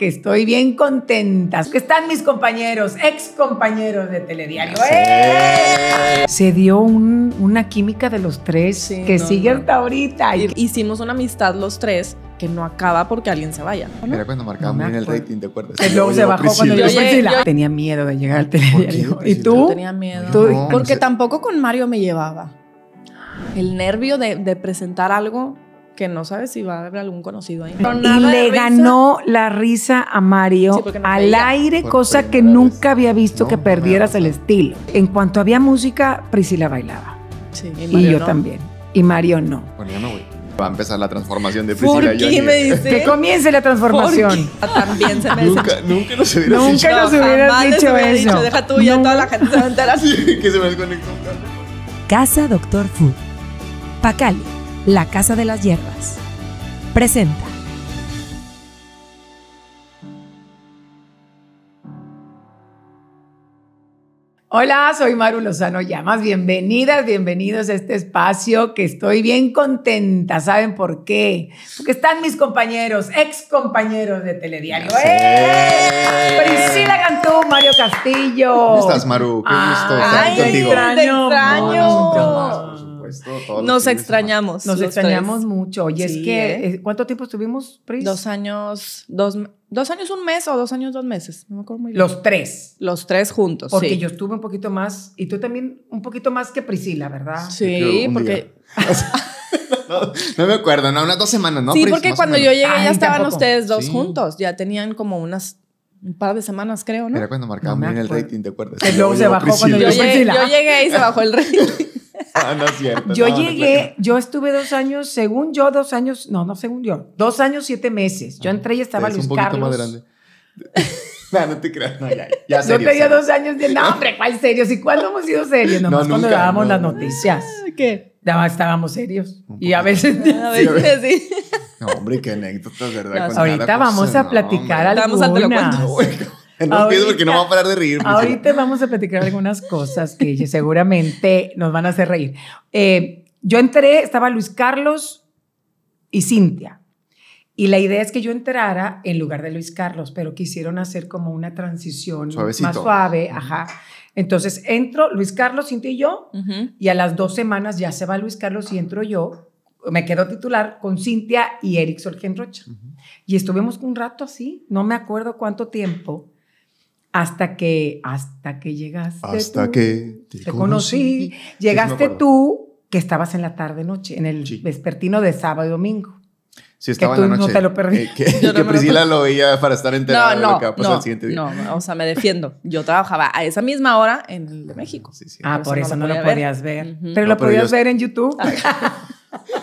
que estoy bien contenta, que están mis compañeros, ex compañeros de Telediario. ¡Eh! Se dio una química de los tres que sigue hasta ahorita. Hicimos una amistad los tres que no acaba porque alguien se vaya. ¿no? Era cuando marcamos bien el rating, ¿te acuerdas? El luego se bajó cuando yo, yo, Tenía miedo de llegar al telediario. ¿Y tú? tenía miedo. porque tampoco con Mario me llevaba. El nervio de presentar algo que no sabes si va a haber algún conocido ahí. Y le ganó la risa a Mario al aire, cosa que nunca había visto que perdieras el estilo. En cuanto había música, Priscila bailaba. y, yo también. Y Mario no. Bueno, yo no voy. Va a empezar la transformación de Priscila ¿Por Que comience la transformación. También se me nunca, nunca nos hubieras nunca nos hubieras dicho eso. deja tú y toda la gente a enterar. Sí, que se me desconectó. Casa Doctor Food. Pacali. La Casa de las Hierbas. Presenta. Hola, soy Maru Lozano Llamas. Bienvenidas, bienvenidos a este espacio que estoy bien contenta. ¿Saben por qué? Porque están mis compañeros, ex compañeros de Telediario. ¡Eh! Priscila Cantú, Mario Castillo. ¿Cómo estás, Maru? Qué gusto. estar contigo. extraño. Pues, nos extrañamos. Nos extrañamos mucho. Y es que, ¿eh? Eh, ¿cuánto tiempo estuvimos, Pris? Dos años, dos, dos años, un mes o dos años, dos meses. No me acuerdo muy bien. Los tres. Los tres juntos. Porque yo estuve un poquito más, y tú también un poquito más que Priscila, ¿verdad? Sí, porque. No, me acuerdo, no, unas dos semanas, ¿no? Sí, porque cuando yo llegué ya estaban ustedes dos juntos, ya tenían como unas un par de semanas, creo, ¿no? Era cuando marcamos bien el rating, ¿te acuerdas? Y luego, se bajó yo llegué, ahí, y se bajó el rating. ah, no es cierto. Yo llegué, yo estuve dos años, según yo, dos años, no, no según yo, dos años, siete meses. Yo ah, entré y estaba Luis Carlos. más no, no te creas, no, ya, ya Yo tenía dos años diciendo, no, hombre, ¿cuál serio? ¿Y cuándo hemos sido serios? Nomás no, nunca, cuando dábamos las noticias. ¿Qué? Estábamos serios. Y a veces... A veces sí hombre, qué anécdotas, ¿verdad? ahorita vamos a platicar algunas. Vamos a No ahorita, porque no va a parar de reír. Ahorita vamos a platicar algunas cosas que seguramente nos van a hacer reír. Eh, yo entré, estaba Luis Carlos y Cintia. Y la idea es que yo entrara en lugar de Luis Carlos, pero quisieron hacer como una transición más suave, ajá. Entonces entro Luis Carlos, Cintia y yo, y a las dos semanas ya se va Luis Carlos y entro yo, me quedo titular con Cintia y Eric Solgen Rocha. Y estuvimos un rato así, no me acuerdo cuánto tiempo, hasta que, hasta que llegaste. Hasta que te, conocí. Llegaste tú, que estabas en la tarde-noche, en el vespertino de sábado y domingo. Sí, estaba en la noche. no te lo perdí. Eh, que, Priscila lo veía para estar enterada no, de lo que va a pasar el siguiente día. No, o sea, me defiendo. Yo trabajaba a esa misma hora en el de ah, México. ah, por eso, no lo, podías ver. Pero lo podías ver en YouTube. Ah.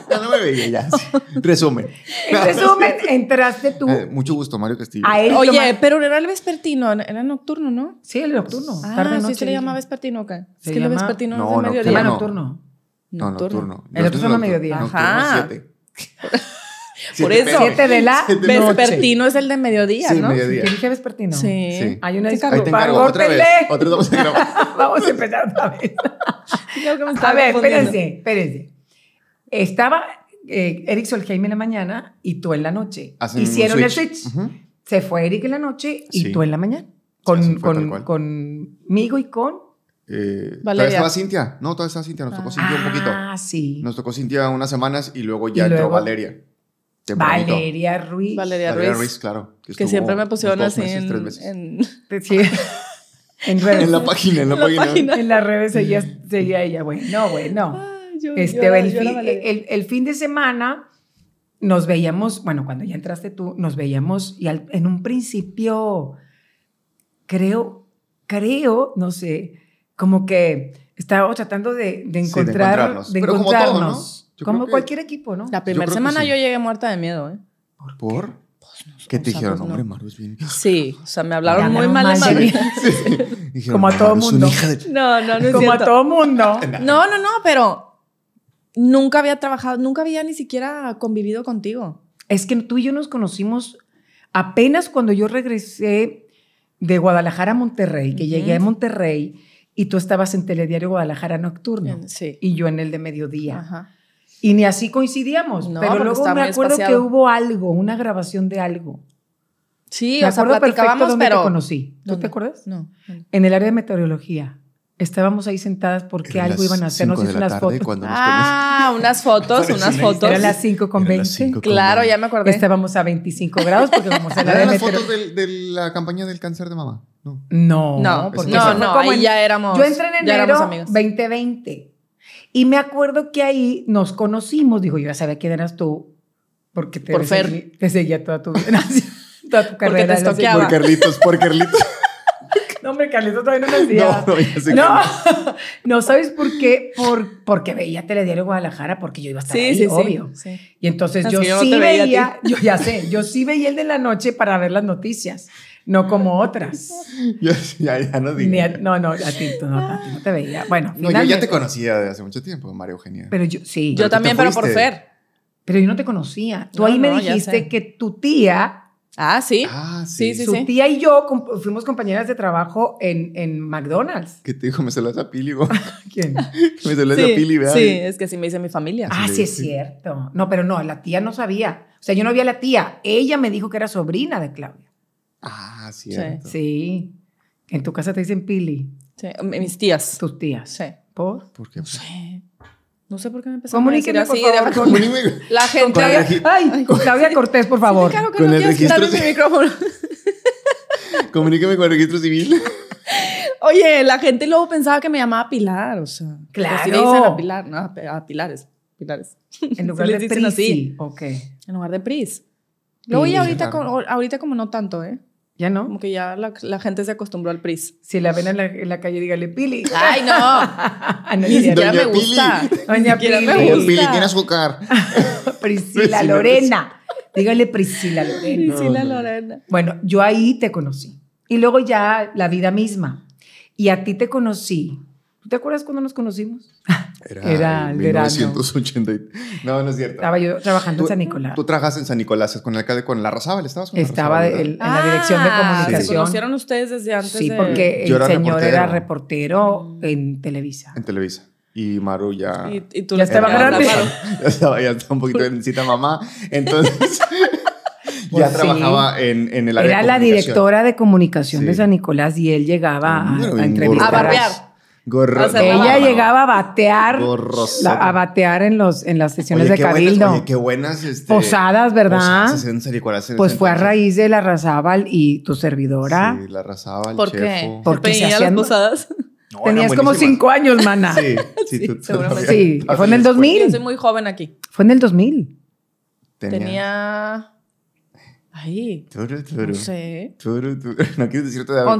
ya no me veía ya. Resumen. En resumen, entraste tú. Eh, mucho gusto, Mario Castillo. Oye, pero era el vespertino, era nocturno, ¿no? Sí, el nocturno. Ah, sí se le llamaba vespertino acá. Es que el vespertino no, es de mediodía. No, nocturno. No, nocturno. El nocturno es mediodía. Ajá. Por eso. 7 de la Vespertino es el de mediodía, sí, ¿no? Mediodía. ¿Qué dije vespertino? Sí. Hay una disculpa. Otra vez. vamos a vamos a empezar otra vez. a ver, espérense, espérense. Estaba eh, Eric Solheim en la mañana y tú en la noche. Hicieron el switch. Se fue Eric en la noche y tú en la mañana. Con, con, conmigo y con eh, todavía estaba Cintia, no, todavía estaba Cintia, nos tocó Cintia un poquito. Ah, sí. Nos tocó Cintia unas semanas y luego ya entró Valeria. Valeria Ruiz. Valeria Ruiz, claro. Que, siempre me pusieron así en, en, redes. en la página, en la, página. En las redes seguía, seguía ella, güey, no este, el, fin, el, fin de semana nos veíamos, bueno, cuando ya entraste tú, nos veíamos y en un principio, creo, creo, no sé, como que estaba tratando de, de encontrar, de, encontrarnos. Como, cualquier equipo, ¿no? La primera semana yo llegué muerta de miedo, ¿eh? ¿Por? ¿Qué pues, te dijeron? Hombre, Maru es bien. Sí, o sea, me hablaron, muy mal, de como a todo mundo. No, no, no es Como a todo mundo. No, no, no, pero nunca había trabajado, nunca había ni siquiera convivido contigo. Es que tú y yo nos conocimos apenas cuando yo regresé de Guadalajara a Monterrey, que llegué a Monterrey y tú estabas en Telediario Guadalajara Nocturno y yo en el de mediodía. Y ni así coincidíamos, no, pero luego me acuerdo que hubo algo, una grabación de algo. Sí, o pero... te conocí. ¿Tú te acuerdas? no. En el área de meteorología. Estábamos ahí sentadas porque algo iban a hacernos hizo ah, unas fotos. Ah, unas fotos, unas fotos. Eran las 5 con 20. Claro, ya me acordé. Estábamos a 25 grados porque vamos a la ¿Eran las fotos de la campaña del cáncer de mamá? No. No, porque no, no, ahí ya éramos. Yo entré en enero 2020 y me acuerdo que ahí nos conocimos. Dijo, yo ya sabía quién eras tú porque te, seguía toda tu, toda tu carrera. Porque te Por Carlitos, por Carlitos todavía no No, no, sé no. ¿sabes por qué? Por, porque veía Telediario Guadalajara, porque yo iba a estar ahí, obvio. Y entonces yo, sí veía, yo ya sé, yo sí veía el de la noche para ver las noticias no como otras. ya, ya, no dije. no, no, a ti, tú no, te veía. Bueno, yo ya te conocía de hace mucho tiempo, María Eugenia. Pero yo, sí. Yo también, pero por ser. Pero yo no te conocía. Tú ahí me dijiste que tu tía Ah, sí. Ah, sí. sí, sí Su tía y yo fuimos compañeras de trabajo en, McDonald's. ¿Qué te dijo? Me saludas a Pili. ¿Quién? me hace a Pili, ¿verdad? Sí, es que sí me dice mi familia. Ah, sí, es cierto. No, pero no, la tía no sabía. O sea, yo no vi a la tía. Ella me dijo que era sobrina de Claudia. Ah, cierto. Sí. En tu casa te dicen Pili. Sí. Mis tías. Tus tías. Sí. ¿Por? ¿Por qué? No sé por qué me empezó a decir así. Por favor, La gente... Ay, ay Claudia Cortés, por favor. claro que con no el registro mi micrófono. Comuníqueme con el registro civil. Oye, la gente luego pensaba que me llamaba Pilar, o sea. Claro. Si le dicen a Pilar, no, a Pilares. Pilares. En lugar de Pris. Ok. En lugar de Pris. Lo voy ahorita, ahorita como no tanto, ¿eh? ¿Ya no? Como que ya la, gente se acostumbró al PRIS. Si la ven en la, calle, dígale, Pili. ¡Ay, no! Ah, ni siquiera me gusta. Doña Pili. Doña Pili tiene azúcar. Priscila Lorena. Dígale Priscila Lorena. Priscila Lorena. Bueno, yo ahí te conocí. Y luego ya la vida misma. Y a ti te conocí ¿Te acuerdas cuando nos conocimos? Era, Era 1980. No, no es cierto. Estaba yo trabajando en San Nicolás. Tú trabajas en San Nicolás con el alcalde, con Larrazábal, estabas con Estaba en la dirección de ah, comunicación. ¿Se conocieron ustedes desde antes? Sí, porque el señor era reportero mm. en Televisa. En Televisa y Maru ya. Y, tú ya estaba grande. Ya estaba, ya estaba un poquito en cita mamá. Entonces. ya pues trabajaba en, en el área Era la directora de comunicación de San Nicolás y él llegaba a, a, entrevistar. A barbear. O sea, ella llegaba a batear, la, a batear en las sesiones de cabildo. qué buenas este, posadas, ¿verdad? pues fue a raíz de la Razábal y tu servidora. Sí, la Razábal, ¿Por chefo. qué? Porque se hacían las posadas. Tenías como cinco años, mana. Sí, sí, tú, sí. fue en el 2000. Yo soy muy joven aquí. Fue en el 2000. Tenía... Ay. Turu, turu. No sé. no quiero decirte de algo.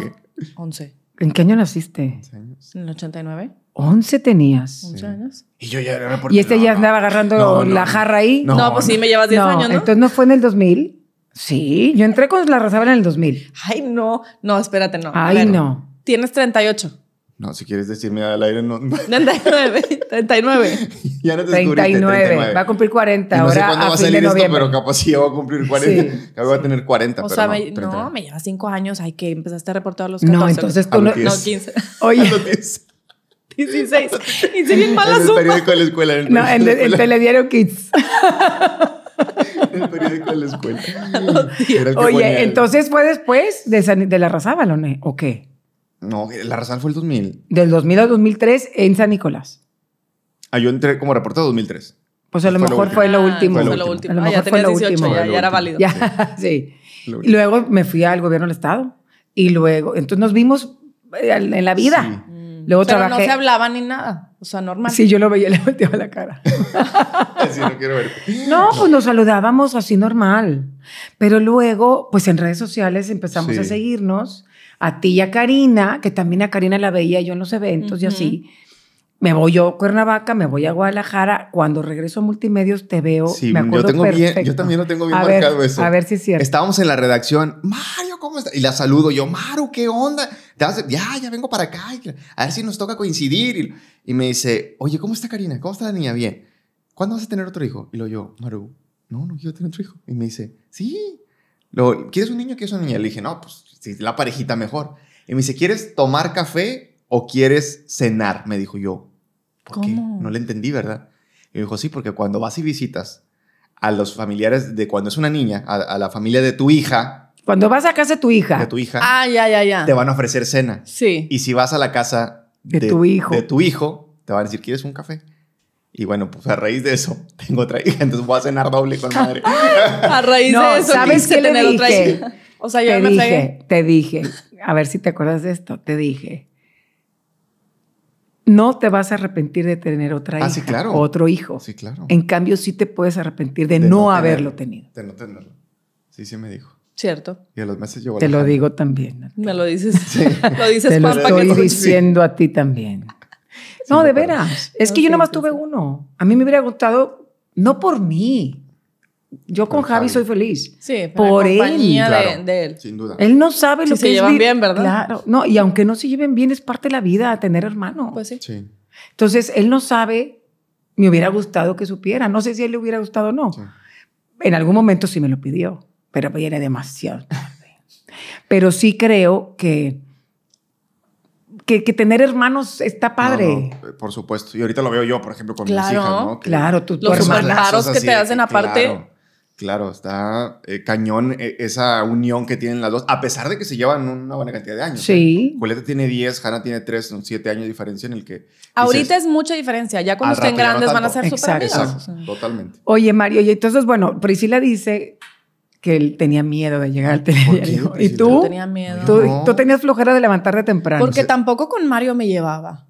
11. ¿En qué año naciste? ¿En el 89? 11 tenías. 11 años. Y yo ya era reportero. Y este ya andaba agarrando la jarra ahí. No, pues sí, me llevas 10 años, ¿no? Entonces no fue en el 2000. Sí, yo entré con la Razabala en el 2000. Ay, no. No, espérate, no. Ay, no. Tienes 38. No, si quieres decirme al aire, no. 39, 39. ya no te 39, 39, va a cumplir 40. ahora cuándo va a salir esto, noviembre. pero capaz sí va a cumplir 40. Sí, va a tener 40. O pero sea, no, me, no, me lleva 5 años. Ay, que empezaste a reportar los 14. No, entonces tú no. No, 15. Oye. 16. Y si bien mala el periódico de la escuela. no, en el, telediario Kids. el periódico de la escuela. Oye, entonces fue después de, la raza Balone, ¿o qué? No, la razón fue el 2000. Del 2000 al 2003 en San Nicolás. Ah, yo entré como reportero 2003. Pues a lo mejor fue lo último. lo lo ah, mejor fue lo último. Ya, era válido. sí. luego me fui al gobierno del Estado. Y luego, entonces nos vimos eh, en la vida. Mm. Pero no se hablaba ni nada. O sea, normal. Sí, yo lo veía y le volteaba la cara. así no quiero No, pues nos saludábamos así normal. Pero luego, pues en redes sociales empezamos a seguirnos a ti y a Karina, que también a Karina la veía yo en los eventos y así. Me voy yo a Cuernavaca, me voy a Guadalajara. Cuando regreso a Multimedios te veo. me acuerdo yo, yo también lo tengo bien marcado eso. A ver si es cierto. Estábamos en la redacción. Mario, ¿cómo estás? Y la saludo yo. Maru, ¿qué onda? Ya, ya vengo para acá. A ver si nos toca coincidir. Y, y me dice, oye, ¿cómo está Karina? ¿Cómo está la niña? Bien. ¿Cuándo vas a tener otro hijo? Y lo yo, Maru, no, no quiero tener otro hijo. Y me dice, sí. lo ¿quieres un niño o quieres una niña? Le dije, no, pues la parejita mejor. Y me dice, ¿quieres tomar café o quieres cenar? Me dijo yo. No le entendí, ¿verdad? Y me dijo, sí, porque cuando vas y visitas a los familiares de cuando es una niña, a, la familia de tu hija. Cuando vas a casa de tu hija. De tu hija. Ah, ya, ya, ya. Te van a ofrecer cena. Sí. Y si vas a la casa de, tu hijo. De tu hijo, te van a decir, ¿quieres un café? Y bueno, pues a raíz de eso, tengo otra hija, entonces voy a cenar doble con madre. a raíz de eso, ¿sabes qué le Otra hija. O sea, yo te dije, te dije, a ver si te acuerdas de esto, te dije, no te vas a arrepentir de tener otra ah, hija, sí, claro. o otro hijo. Sí, claro. En cambio, sí te puedes arrepentir de, no, haberlo tenido. De no tenerlo. Sí, sí me dijo. Cierto. Y a los meses yo Te lo digo también. Me lo dices. lo dices. Te lo estoy diciendo a ti también. No, de veras. Es que yo nomás tuve uno. A mí me hubiera gustado, no por mí, yo con, Javi, soy feliz. Sí, por él. De, él. Sin duda. Él no sabe lo que se llevan bien, ¿verdad? Claro. No, y aunque no se lleven bien, es parte de la vida tener hermanos Pues sí. sí. Entonces, él no sabe, me hubiera gustado que supiera. No sé si a él le hubiera gustado o no. En algún momento sí me lo pidió, pero ya era demasiado tarde. pero sí creo que, que, tener hermanos está padre. Eh, por supuesto. Y ahorita lo veo yo, por ejemplo, con claro, mis hijas, ¿no? Los hermanos que te hacen aparte. Claro, está eh, cañón eh, esa unión que tienen las dos, a pesar de que se llevan una buena cantidad de años. ¿eh? Sí. Julieta tiene 10, Hannah tiene 3, son 7 años de diferencia en el que... Ahorita es mucha diferencia, ya cuando estén grandes van a ser súper Exacto, totalmente. Oye, Mario, y entonces, bueno, Priscila dice que él tenía miedo de llegar al ¿Y tú? ¿Tú, tenías flojera de levantarte temprano. Porque tampoco con Mario me llevaba.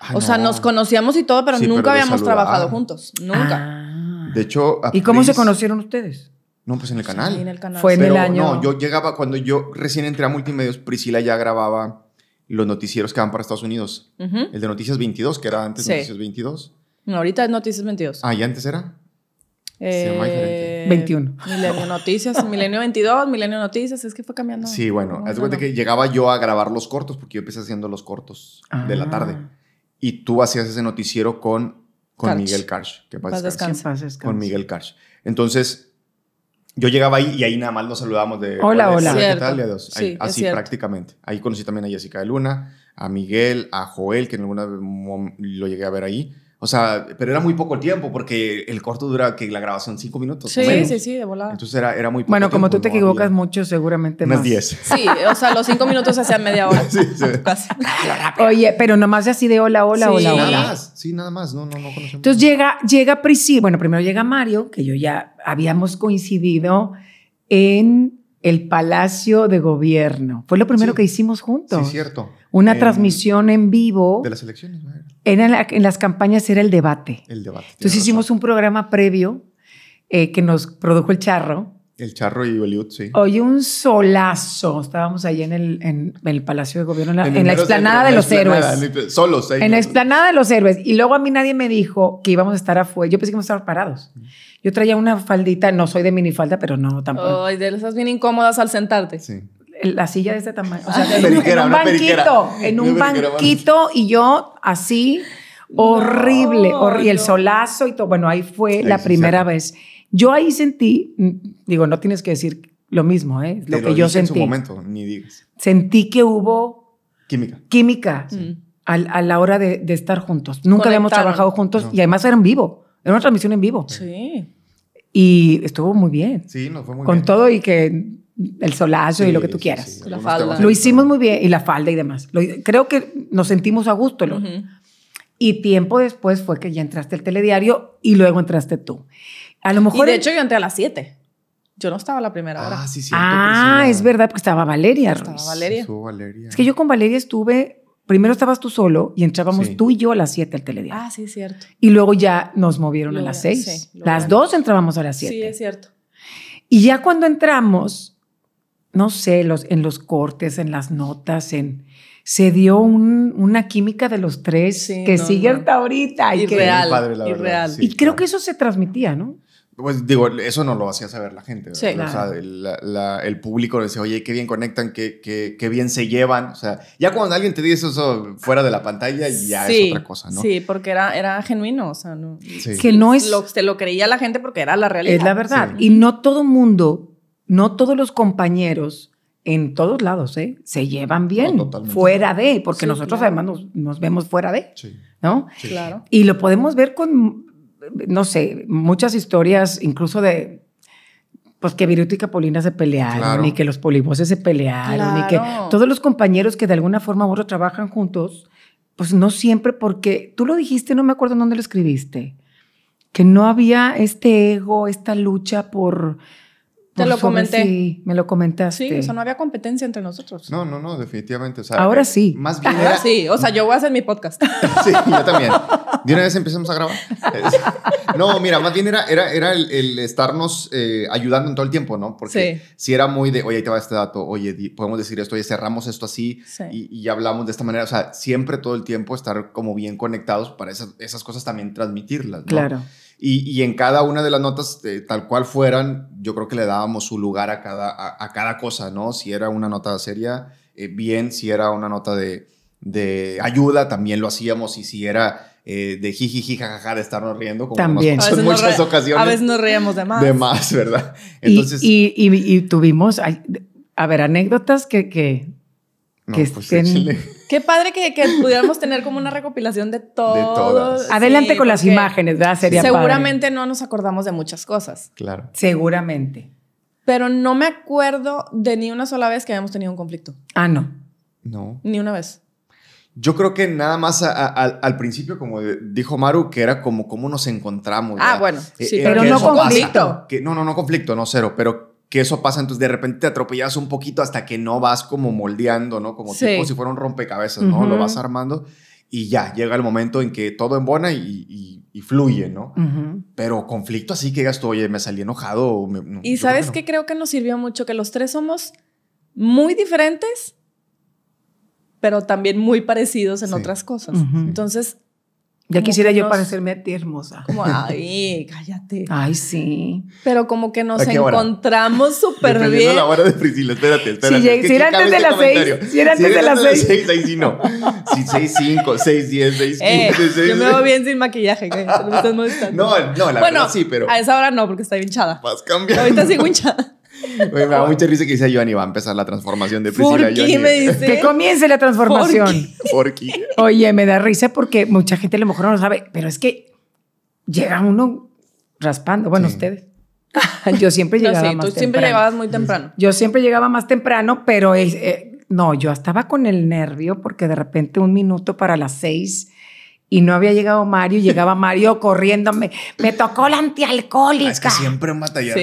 Ah, o sea, nos conocíamos y todo, pero nunca habíamos trabajado juntos. Nunca. Ah. De hecho. ¿Y cómo se conocieron ustedes? No, pues en el pues canal. Sí, en el canal. Fue en el año. No, yo llegaba, cuando yo recién entré a Multimedios, Priscila ya grababa los noticieros que van para Estados Unidos. El de Noticias 22, que era antes Noticias 22. No, ahorita es Noticias 22. Ah, ¿y antes era? Eh, 21. Milenio Noticias, Milenio 22, Milenio Noticias, es que fue cambiando. Sí, bueno, es de cuenta que llegaba yo a grabar los cortos, porque yo empecé haciendo los cortos de la ah. tarde. Y tú hacías ese noticiero con con Miguel Karch. Que pasa Con Miguel Karch. Entonces, yo llegaba ahí y ahí nada más nos saludábamos de hola, hola. así prácticamente. Ahí conocí también a Jessica de Luna, a Miguel, a Joel, que en alguna momento lo llegué a ver ahí. O sea, pero era muy poco tiempo porque el corto dura que la grabación cinco minutos. Sí, sí, sí, de volada. Entonces era, muy poco Bueno, como tú te equivocas mucho, seguramente más. Más diez. Sí, o sea, los cinco minutos hacían media hora. sí, sí. Oye, pero nomás así de hola, hola, hola, hola. Nada más, sí, nada más. No, no, no Entonces llega, llega Priscila, bueno, primero llega Mario, que yo ya habíamos coincidido en el Palacio de Gobierno. Fue lo primero que hicimos juntos. Sí, cierto. Una transmisión en vivo. De las elecciones. en, las campañas era el debate. El debate. Entonces hicimos un programa previo eh, que nos produjo el charro. El charro y Hollywood, sí. Oye, un solazo. Estábamos ahí en el, en, el Palacio de Gobierno, en la, explanada de, los héroes. Solos. en la explanada de los héroes. Y luego a mí nadie me dijo que íbamos a estar afuera. Yo pensé que íbamos a estar parados. Yo traía una faldita, no soy de minifalda, pero no, tampoco. Ay, de esas bien incómodas al sentarte. Sí la silla de este tamaño. O sea, ah, en, un banquito, en un banquito y yo así, horrible, y horrible, el solazo y todo. Bueno, ahí fue la primera vez. Yo ahí sentí, mm, digo, no tienes que decir lo mismo, ¿eh? Lo que yo sentí. En su momento, ni digas. Sentí que hubo. Química. Química mm. a, la hora de, estar juntos. Nunca habíamos trabajado juntos y además era en vivo. Era una transmisión en vivo. Sí. Y estuvo muy bien. Sí, nos fue muy bien. Con todo y que el solazo y lo que tú quieras. La falda. Lo hicimos muy bien y la falda y demás. creo que nos sentimos a gusto. Y tiempo después fue que ya entraste al telediario y luego entraste tú. A lo mejor... Y de hecho yo entré a las 7. Yo no estaba a la primera hora. Ah, sí, cierto, Ah, es verdad, porque estaba Valeria. Estaba Valeria. Es que yo con Valeria estuve... Primero estabas tú solo y entrábamos tú y yo a las 7 al telediario. Ah, sí, cierto. Y luego ya nos movieron a las 6. las dos entrábamos a las 7. Sí, es cierto. Y ya cuando entramos, no sé, los, en los cortes, en las notas, en se dio una química de los tres que sigue hasta ahorita. Y que, y creo que eso se transmitía, ¿no? Pues digo, eso no lo hacía saber la gente. O sea, el, público decía, oye, qué bien conectan, qué, qué, bien se llevan. O sea, ya cuando alguien te dice eso fuera de la pantalla, ya es otra cosa, ¿no? Sí, porque era, era genuino, o sea, no. Que no es. Lo, te lo creía la gente porque era la realidad. Es la verdad. Y no todo mundo no todos los compañeros en todos lados ¿eh? se llevan bien, fuera de, porque nosotros además nos, vemos fuera de, ¿no? Claro. Y lo podemos ver con, no sé, muchas historias, incluso de, pues que Viruta y Capolina se pelearon y que los polivoces se pelearon y que todos los compañeros que de alguna forma u trabajan juntos, pues no siempre, porque tú lo dijiste, no me acuerdo dónde lo escribiste, que no había este ego, esta lucha por te lo comenté. Sí, me lo comentaste. Sí, o sea, no había competencia entre nosotros. No, no, no, definitivamente. Ahora eh, sí. Más bien. Ahora sí, o sea, yo voy a hacer mi podcast. sí, yo también. De una vez empezamos a grabar. no, mira, más bien era, era, el, estarnos eh, ayudando en todo el tiempo, ¿no? Porque si era muy de, oye, ahí te va este dato, oye, podemos decir esto, oye, cerramos esto así y, hablamos de esta manera. O sea, siempre todo el tiempo estar como bien conectados para esas, esas cosas también transmitirlas, ¿no? Claro. Y, en cada una de las notas, eh, tal cual fueran, yo creo que le dábamos su lugar a cada, a, cada cosa, ¿no? Si era una nota seria, eh, bien, si era una nota de, ayuda, también lo hacíamos, y si era eh, de jijiji, jajaja, de estarnos riendo, como También. en muchas ocasiones. A veces nos reíamos de más. De más, ¿verdad? y, y, y, tuvimos, a ver, anécdotas que, que, que pues Qué padre que, pudiéramos tener como una recopilación de todo. Adelante con las imágenes, ¿verdad? Sería Seguramente no nos acordamos de muchas cosas. Claro. Seguramente. Pero no me acuerdo de ni una sola vez que habíamos tenido un conflicto. Ah, no. No. Ni una vez. Yo creo que nada más al, principio, como dijo Maru, que era como cómo nos encontramos. Ah, bueno. Eh, sí, pero no conflicto. no, no, no conflicto, no cero, pero que eso pasa, entonces de repente te atropellas un poquito hasta que no vas como moldeando, ¿no? Como tipo si fuera un rompecabezas, ¿no? Lo vas armando y ya llega el momento en que todo embona y, y, fluye, ¿no? Pero conflicto así que digas tú, oye, me salí enojado. y sabes que, creo que nos sirvió mucho, que los tres somos muy diferentes, pero también muy parecidos en otras cosas. Entonces, ya quisiera yo parecerme a ti hermosa. Como, ay, cállate. Ay, sí. Pero como que nos encontramos súper bien. la hora de espérate, espérate. Si, era antes de las seis. Si era antes de las seis. si no. Si seis, cinco, seis, diez, seis, eh, Yo me veo bien sin maquillaje. no, no, la verdad sí, pero... a esa hora no, porque estoy hinchada. Vas cambiando. Ahorita sigo hinchada me da mucha risa que dice Joanny, va a empezar la transformación de Priscila ¿Por qué me dice. Que comience la transformación. qué? Oye, me da risa porque mucha gente a lo mejor no lo sabe, pero es que llega uno raspando. Bueno, ustedes. Yo siempre llegaba más temprano. tú siempre llegabas muy temprano. Yo siempre llegaba más temprano, pero eh, no, yo estaba con el nervio porque de repente un minuto para las seis y no había llegado Mario, llegaba Mario corriéndome, me tocó la antialcohólica. Ah, siempre un batallar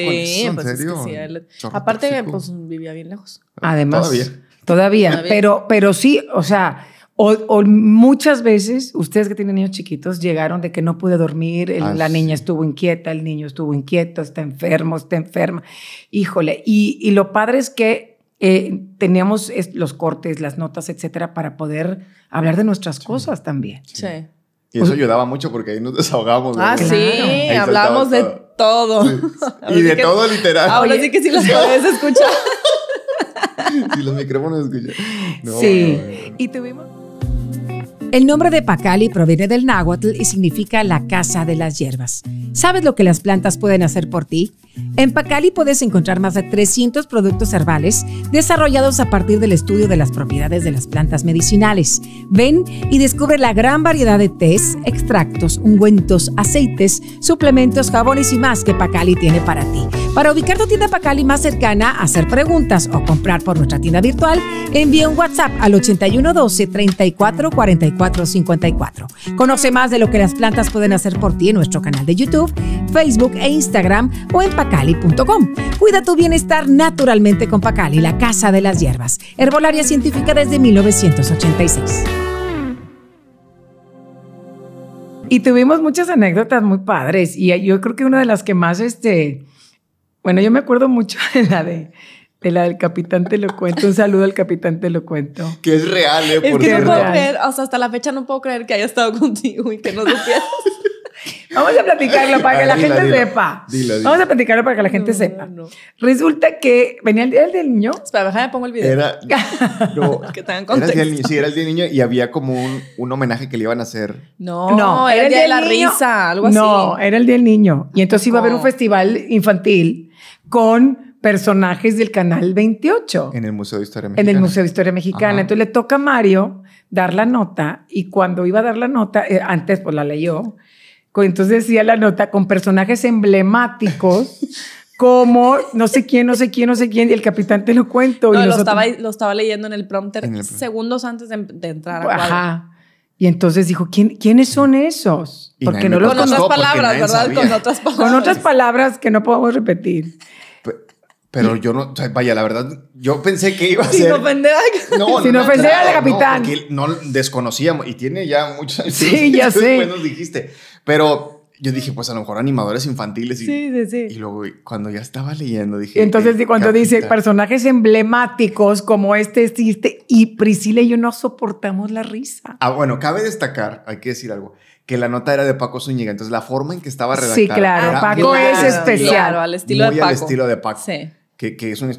con pues eso, que Aparte, pues vivía bien lejos. Ah, Además, todavía. Todavía, pero, pero sí, o sea, muchas veces, ustedes que tienen niños chiquitos, llegaron de que no pude dormir, ah, la niña estuvo inquieta, el niño estuvo inquieto, está enfermo, está enferma. Híjole, y, y lo padre es que eh, teníamos los cortes, las notas, etcétera, para poder hablar de nuestras cosas también. sí. Y eso ayudaba mucho porque ahí nos desahogábamos. Ah, sí, hablamos hablábamos de todo. Y de todo literal. Ahora sí que sí los podés escuchar. Y los micrófonos escuchan. sí. y tuvimos. El nombre de Pacali proviene del náhuatl y significa la casa de las hierbas. ¿Sabes lo que las plantas pueden hacer por ti? En Pacali puedes encontrar más de 300 productos herbales desarrollados a partir del estudio de las propiedades de las plantas medicinales. Ven y descubre la gran variedad de tés, extractos, ungüentos, aceites, suplementos, jabones y más que Pacali tiene para ti. Para ubicar tu tienda Pacali más cercana, hacer preguntas o comprar por nuestra tienda virtual, envía un WhatsApp al 8112 34 44 54. Conoce más de lo que las plantas pueden hacer por ti en nuestro canal de YouTube, Facebook e Instagram o en pacali.com. Cuida tu bienestar naturalmente con Pacali, la casa de las hierbas. Herbolaria científica desde 1986. Y tuvimos muchas anécdotas muy padres y yo creo que una de las que más, este, bueno, yo me acuerdo mucho de la de, la del capitán te lo cuento. Un saludo al capitán te lo cuento. Que es real, ¿eh? Por no o sea, hasta la fecha no puedo creer que haya estado contigo y que no quieras. Vamos a platicarlo para que la gente sepa. Vamos a platicarlo para que la gente sepa. Resulta que venía el día del niño. Espera, déjame pongo el video. Era, no, que tengan contexto. Era el día, sí, era el día del niño y había como un, un, homenaje que le iban a hacer. No, no era, el día, de la risa, algo así. No, era el día del niño. Y entonces iba a haber un festival infantil con personajes del canal 28. En el Museo de Historia Mexicana. En el Museo de Historia Mexicana. Entonces le toca a Mario dar la nota y cuando iba a dar la nota, eh, antes pues la leyó entonces decía la nota, con personajes emblemáticos. como no sé quién, no sé quién, no sé quién, y el capitán te lo cuento. y lo, estaba, leyendo en el prompter segundos antes de, entrar Ajá. Y entonces dijo, ¿quién, ¿quiénes son esos? Porque no con otras palabras, ¿verdad? Con otras palabras. Con otras palabras que no podemos repetir. Pero yo no, vaya, la verdad, yo pensé que iba a ser. Si No, Sin no, ofender al capitán. No, no, desconocíamos y tiene ya muchos Sí, ya sé. Pues, dijiste. Pero yo dije, pues a lo mejor animadores infantiles. sí, sí, sí. Y luego cuando ya estaba leyendo, dije. Entonces, cuando dice personajes emblemáticos como este, este, este, y Priscila y yo no soportamos la risa. Ah, bueno, cabe destacar, hay que decir algo que la nota era de Paco Zúñiga. Entonces, la forma en que estaba redactada. Sí, claro. Paco es especial. al estilo de Paco. al estilo de Paco. Sí que, es, un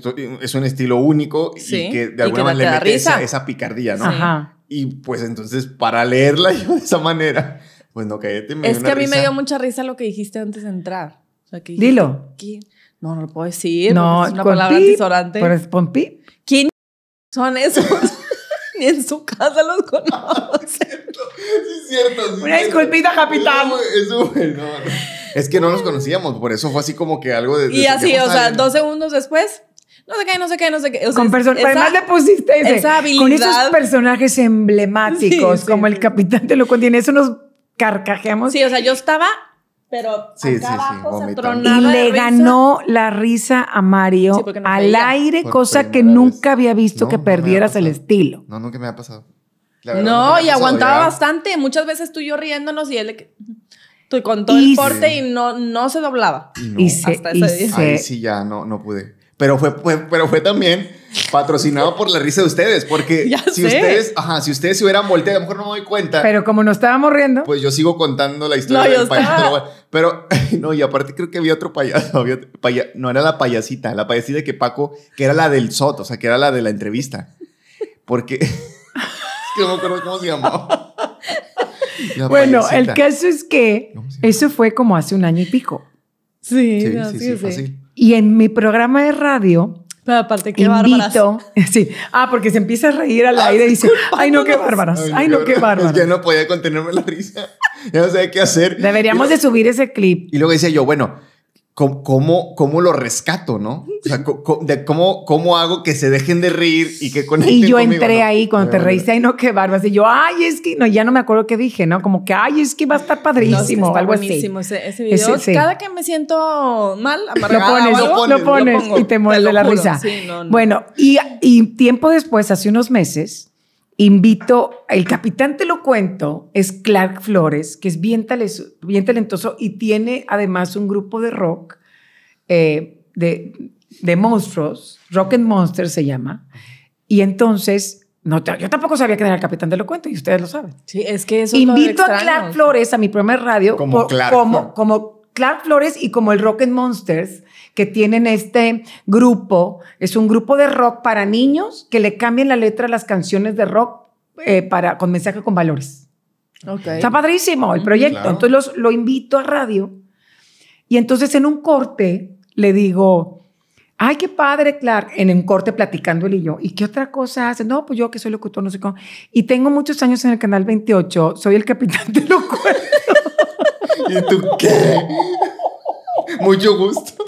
es un estilo único y que de alguna manera le mete esa, picardía, ¿no? Ajá. Y pues entonces para leerla yo de esa manera, pues no cállate. Me es que a mí me dio mucha risa lo que dijiste antes de entrar. O sea, Dilo. No, no lo puedo decir. No, es una palabra pip, Pero es pompi. ¿Quién son esos? Ni en su casa los conoce. sí, es cierto. Sí, una disculpita, capitán. Es un no, no. Es que no nos mm. conocíamos, por eso fue así como que algo de. y así, o sea, dos segundos después, no sé qué, no sé qué, no sé qué. con además le pusiste ese, esa habilidad. con esos personajes emblemáticos, como el capitán te lo contiene, eso nos carcajeamos. Sí, o sea, yo estaba, pero sí, acá abajo, Y le ganó la risa a Mario al aire, cosa que nunca había visto que perdieras el estilo. No, nunca me ha pasado. no, y aguantaba bastante. Muchas veces tú y yo riéndonos y él con todo el porte y no, no se doblaba. Y Hasta ese y día. Ahí sí ya no, no pude. Pero fue, pero fue también patrocinado por la risa de ustedes, porque si ustedes, ajá, si ustedes se hubieran volteado, a lo mejor no me doy cuenta. Pero como no estábamos riendo. Pues yo sigo contando la historia del payaso. Pero, no, y aparte creo que había otro payaso, no era la payasita, la payasita que Paco, que era la del Soto, o sea, que era la de la entrevista. Porque, es que no me cómo se llamaba bueno, el caso es que eso fue como hace un año y pico. Sí, sí, sí, Y en mi programa de radio, pero aparte, qué invito, Sí. Ah, porque se empieza a reír al ah, aire y dice, ay, no, qué bárbaras. Ay, no, qué bárbaras. Ya no podía contenerme la risa. Ya no sabía qué hacer. Deberíamos de subir ese clip. Y luego decía yo, bueno, ¿Cómo, cómo, cómo lo rescato, no? O sea, ¿cómo, de cómo, cómo hago que se dejen de reír y que conecten Y yo entré ahí cuando te reíste, ay, no, que barba. Y yo, ay, es que, no, ya no me acuerdo qué dije, ¿no? Como que, ay, es que va a estar padrísimo, no, algo así. Ese, ese video. Cada que me siento mal, lo pones, y te muerde la risa. bueno, y, y tiempo después, hace unos meses, invito, el capitán te lo cuento, es Clark Flores, que es bien, talentoso, y tiene además un grupo de rock, eh, de, monstruos, Rock and Monsters se llama, y entonces... No, yo tampoco sabía que era el capitán de lo cuento y ustedes lo saben. Sí, es que eso Invito a Clark Flores a mi programa de radio. Como, como Clark Flores y como el Rock and Monsters, que tienen este grupo, es un grupo de rock para niños que le cambian la letra a las canciones de rock eh, para, con mensaje con valores. Está padrísimo el proyecto. Entonces lo invito a radio y entonces en un corte le digo, ay, qué padre, Clark, en un corte platicando él y yo, ¿y qué otra cosa hace? No, pues yo que soy locutor, no sé cómo. Y tengo muchos años en el Canal 28, soy el capitán de locutor. ¿Y tú qué? Mucho gusto.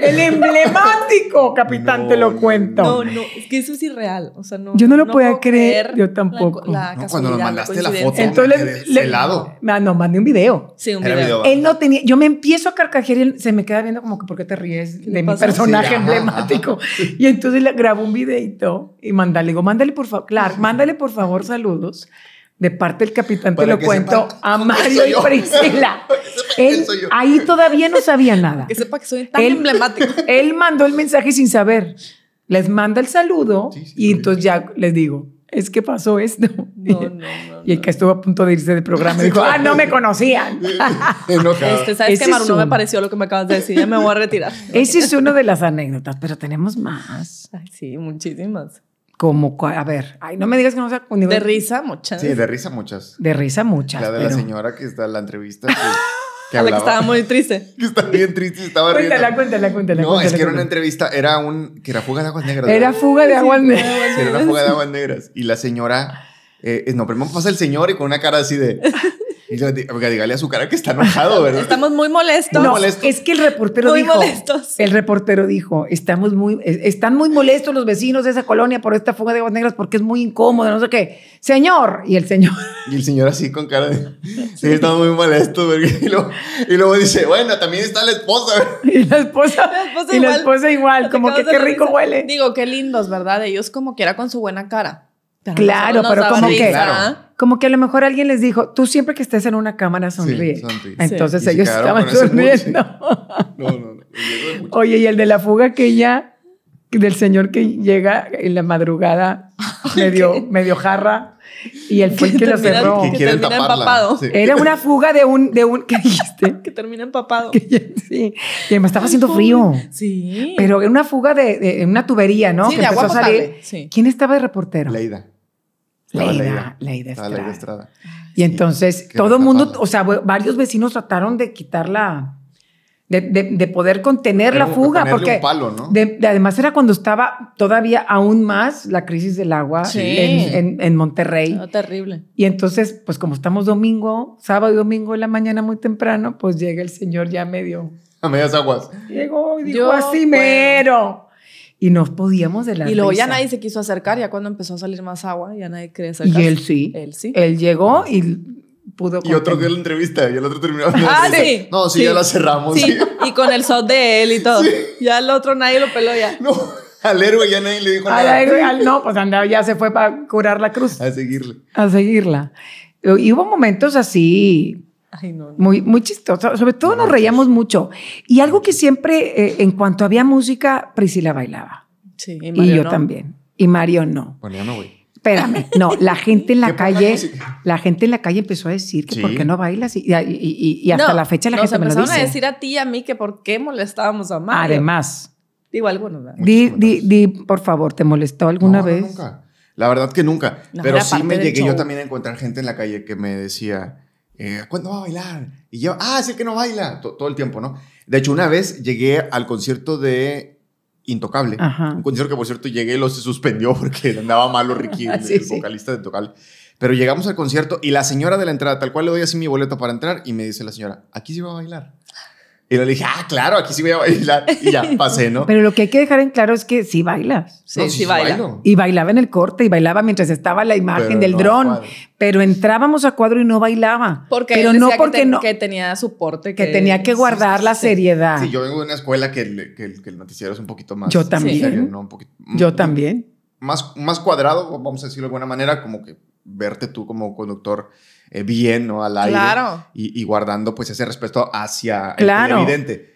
El emblemático capitán, te lo cuento. No, no, es que eso es irreal. Yo no lo puedo podía creer, Yo tampoco. cuando nos mandaste la, foto. Entonces, ah, No, mandé un video. Sí, un video. Él no tenía. Yo me empiezo a carcajear y se me queda viendo como que, ¿por qué te ríes de mi personaje emblemático? Y entonces le grabo un videito y mandale. digo, mándale por favor, claro, mándale por favor saludos. De parte del capitán te lo cuento a Mario y Priscila. ahí todavía no sabía nada. Que sepa que soy tan emblemático. Él mandó el mensaje sin saber. Les manda el saludo y entonces ya les digo, es que pasó esto. y el que estuvo a punto de irse del programa dijo, ah, no me conocían. Este, ¿Sabes que Maru? No me pareció lo que me acabas de decir, ya me voy a retirar. Esa es una de las anécdotas, pero tenemos más. Ay, sí, muchísimas. Como, a ver, ay, no me digas que no sea nivel... De risa muchas. Sí, de risa muchas. De risa muchas. La de la señora que está en la entrevista. Que, hablaba. La que estaba muy triste. que estaba bien triste y estaba riendo. Cuéntala, cuéntala, cuéntala. No, es que era una entrevista, era un. que era fuga de aguas negras. Era fuga de aguas negras. era una fuga de aguas negras. Y la señora. Eh, no, primero pasa el señor y con una cara así de. dígale a su cara que está enojado, ¿verdad? Estamos muy molestos. No, es que el reportero muy dijo. Molestos. El reportero dijo, estamos muy, están muy molestos los vecinos de esa colonia por esta fuga de aguas negras porque es muy incómodo, no sé qué. Señor, y el señor. Y el señor así con cara de, sí, estamos muy molestos. y, luego, dice, bueno, también está la esposa. Y la esposa, y igual. La esposa igual como que qué rico huele. Digo, qué lindos, ¿verdad? Ellos como quiera con su buena cara. claro, pero como que como que a lo mejor alguien les dijo, tú siempre que estés en una cámara sonríe. Entonces ellos estaban sonriendo. No, no, Oye, y el de la fuga que ya del señor que llega en la madrugada medio, medio jarra y el fue que, que lo cerró. Que, que empapado. Era una fuga de un, de un ¿qué dijiste? que termina empapado. Que, sí, que me estaba haciendo frío. Sí. Pero era una fuga de, una tubería, ¿no? Sí, que de empezó agua a salir. Sí. ¿Quién estaba de reportero? Leida. La Leida, Estrada. Estrada. Y entonces todo el mundo, o sea, varios vecinos trataron de quitarla, de, de, poder contener la fuga, porque ¿no? además era cuando estaba todavía aún más la crisis del agua en, Monterrey. No, ah, terrible. Y entonces, pues como estamos domingo, sábado y domingo en la mañana muy temprano, pues llega el señor ya medio... A medias aguas. Llegó y dijo, así mero y nos podíamos de la Y luego ya nadie se quiso acercar, ya cuando empezó a salir más agua, ya nadie quería acercarse. Y él sí. Él sí. Él llegó y pudo. Y otro que la entrevista, y el otro terminó. Ah, sí. No, sí, ya la cerramos. Sí. y con el shot de él y todo. Sí. Ya el otro nadie lo peló ya. No, al héroe ya nadie le dijo nada. Al héroe, no, pues andaba, ya se fue para curar la cruz. A seguirle. A seguirla. Y hubo momentos así muy, muy chistoso. Sobre todo nos reíamos mucho. Y algo que siempre, eh, en cuanto había música, Priscila bailaba. Sí, y, yo también. Y Mario no. Bueno, yo no voy. Espérame, no, la gente en la calle, la gente en la calle empezó a decir que por qué no bailas y, hasta la fecha la gente me lo dice. empezaron a decir a ti y a mí que por qué molestábamos a Mario. Además. Digo algunos. Di, di, por favor, ¿te molestó alguna vez? Nunca. La verdad que nunca. Pero sí me llegué yo también a encontrar gente en la calle que me decía, eh, ¿cuándo va a bailar? Y yo, ah, es el que no baila, todo el tiempo, ¿no? De hecho, una vez llegué al concierto de Intocable, un concierto que por cierto llegué lo se suspendió porque andaba malo Ricky, el, ah, vocalista de Intocable. Pero llegamos al concierto y la señora de la entrada, tal cual le doy así mi boleto para entrar y me dice la señora, aquí se va a bailar. Y le dije, ah, claro, aquí sí voy a bailar. Y ya pasé, ¿no? Pero lo que hay que dejar en claro es que sí bailas. Sí, sí, Bailo. Y bailaba en el corte y bailaba mientras estaba la imagen del dron. Pero entrábamos a cuadro y no bailaba. Porque pero no porque que, no, tenía soporte. Que, que tenía que guardar la seriedad. Sí, yo vengo de una escuela que, el noticiero es un poquito más. Yo también. yo también. Más, más cuadrado, vamos a decirlo de alguna manera, como que verte tú como conductor eh, bien, ¿no? Al aire. Y, guardando pues ese respeto hacia el evidente.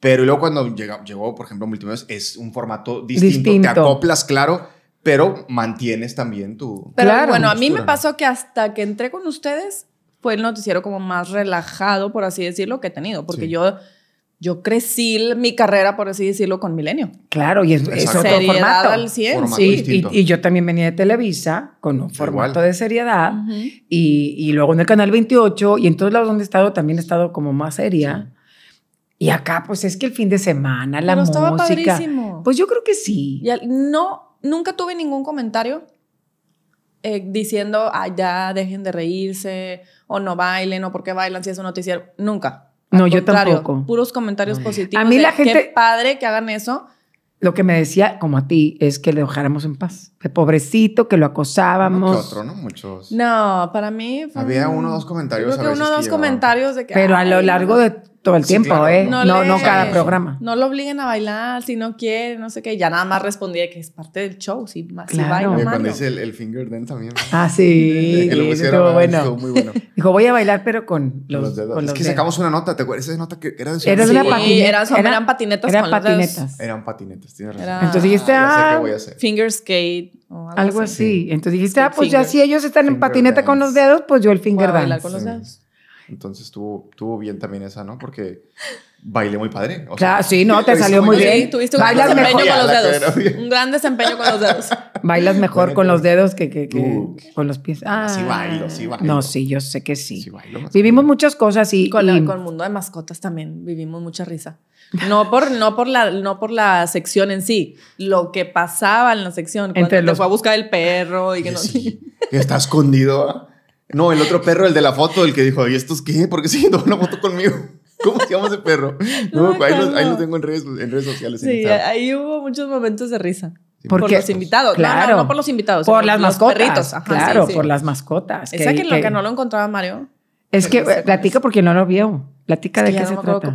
Pero luego cuando llega, llegó, por ejemplo, Multimedios, es un formato distinto. Te acoplas, claro, pero mantienes también tu... Pero bueno, a mí me pasó que hasta que entré con ustedes fue el noticiero como más relajado, por así decirlo, que he tenido. Porque yo yo crecí mi carrera, por así decirlo, con Milenio. Claro, y es, otro formato. al 100. sí, y, yo también venía de Televisa con un formato de seriedad y, luego en el Canal 28 y en todos lados donde he estado también he estado como más seria. Y acá, pues es que el fin de semana, la música. Estaba padrísimo. Pues yo creo que sí. no, nunca tuve ningún comentario eh, diciendo, ay, ya dejen de reírse, o no bailen, o por qué bailan si es un noticiero. Nunca no, yo tampoco. Puros comentarios positivos. A mí la gente. Qué padre que hagan eso. Lo que me decía, como a ti, es que le dejáramos en paz. Que pobrecito, que lo acosábamos. No, otro, ¿no? Muchos. No, para mí. Había uno o dos comentarios. Creo uno o dos comentarios de que. Pero a lo largo de todo el tiempo, ¿eh? No, no, no, cada programa. No lo obliguen a bailar si no quiere, no sé qué. Ya nada más respondía que es parte del show, si, claro. si baila. Y cuando dice el, finger dance también. Ah, sí. que bueno. muy bueno. Dijo, voy a bailar, pero con los, dedos. Con los es que sacamos una nota, ¿te acuerdas esa nota que era de su Era sí, patineta. eran, patinetas eran con patinetas. Los dedos. Eran patinetas, tienes razón. Entonces dijiste, ah, finger skate. algo, así. Entonces dijiste, ah, pues ya si ellos están en patineta con los dedos, pues yo el finger voy a bailar con los dedos. Entonces estuvo, tuvo bien también esa, ¿no? Porque bailé muy padre. O sea, sí, no, te salió muy bien. Tuviste un gran desempeño con los dedos. Un gran desempeño con los dedos. Bailas mejor con los dedos que, que, con los pies. Ah, sí bailo, sí ah. bailo. No, sí, yo sé que sí. sí bailo vivimos muchas cosas y con, con, el mundo de mascotas también vivimos mucha risa. No por, no por, la, no por la sección en sí, lo que pasaba en la sección. Entre cuando fue a buscar el perro y que no... está escondido. ¿ah? No, el otro perro, el de la foto, el que dijo, ¿y estos qué? ¿Por qué siguen tomando una foto conmigo? ¿Cómo se llama ese perro? No, ahí, lo, tengo en redes, en sociales. Sí, ahí hubo muchos momentos de risa. ¿Por, los invitados, claro. No, por los invitados, por, las los mascotas. Perritos. claro, por las mascotas. Esa que, que, no lo encontraba Mario. Es que eh, platica porque no lo vio. Platica de qué se trata.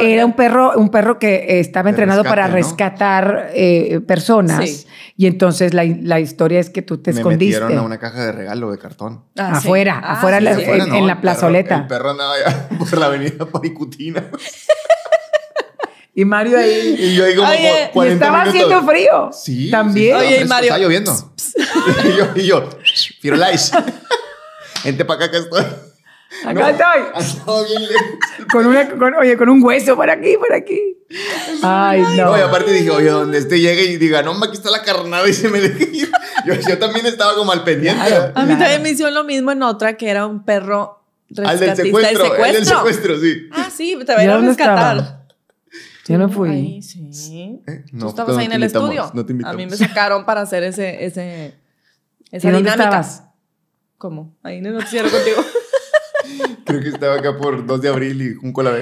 Era un perro, un perro que eh, estaba entrenado para rescatar eh, personas. Y entonces la, la, historia es que tú te escondiste. Me metieron a una caja de regalo de cartón. afuera, afuera, en, la plazoleta. el perro, el andaba por la avenida Paricutina. Y Mario ahí. Y yo ahí como Oye, 40 y estaba haciendo frío. Sí. También. Oye, Mario. Está lloviendo. y yo, y yo, Firolais. para acá que estoy. Acá estoy. Con una, con, oye, con un hueso por aquí, por aquí. Ay, no. y aparte dije, oye, donde este llegue y diga, no, aquí está la carnada y se me deje ir. Yo, también estaba como al pendiente. a mí también me hicieron lo mismo en otra que era un perro rescatista. Al del secuestro, El secuestro, sí. Ah, sí, te voy a rescatar. Yo no fui. sí. Eh, no, Tú estabas ahí en el estudio. A mí me sacaron para hacer ese, ese, esa dinámica. ¿Cómo? Ahí no noticiero contigo que estaba acá por 2 de abril y un la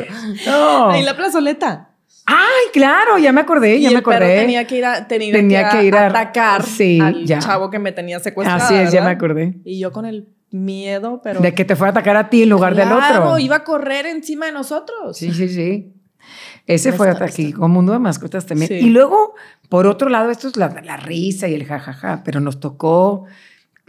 No. En la plazoleta. Ay, claro, ya me acordé, ya me acordé. tenía que ir a, tenía que, a, atacar al chavo que me tenía secuestrado. Así es, ya me acordé. Y yo con el miedo, pero de que te fuera a atacar a ti en lugar del otro. claro iba a correr encima de nosotros. Sí, sí, sí. Ese fue hasta aquí, con Mundo de Mascotas también. Y luego, por otro lado, esto es la, risa y el jajaja, pero nos tocó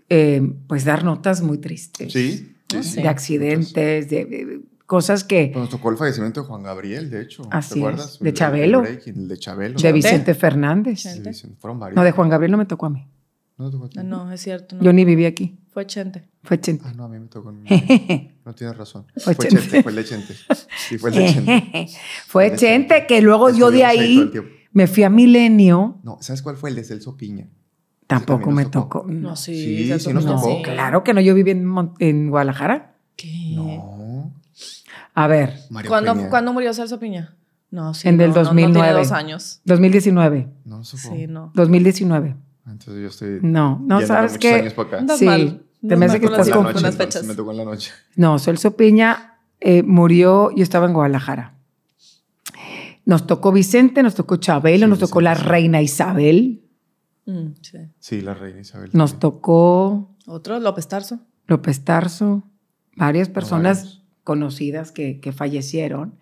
eh, pues dar notas muy tristes. Sí de accidentes, de, cosas que... Pues nos tocó el fallecimiento de Juan Gabriel, de hecho. ¿te acuerdas? De, Chabelo. de Chabelo. De Vicente Fernández. Fueron varios. No, de Juan Gabriel no me tocó a mí. No, tocó a ti? no es cierto. Yo ni viví aquí. Fue Chente. Fue Chente. Ah, no, a mí me tocó. No, no tienes razón. Fue, Echente, Chente. Fue el de Chente. Sí, fue el Chente. fue que luego yo de ahí me fui a Milenio. No, ¿sabes cuál fue el de Celso Piña? Tampoco me tocó. No, sí, sí, sí nos tocó. Claro que no, yo viví en, Guadalajara. ¿Qué? No. A ver. ¿Cuándo, murió Celso Piña? No, sí. En el 2009. No, dos años. 2019. No, supongo. Sí, no. 2019. Entonces yo estoy. No, no sabes qué. Sí. Te me hace que estás con, las fechas. Me tocó en la noche. No, Celso Piña eh, murió, yo estaba en Guadalajara. Nos tocó Vicente, nos tocó Chabelo, nos tocó la reina Isabel. Mm. sí. la reina Isabel. Nos tocó. Otro, López Tarso. López Tarso, varias personas conocidas que, fallecieron.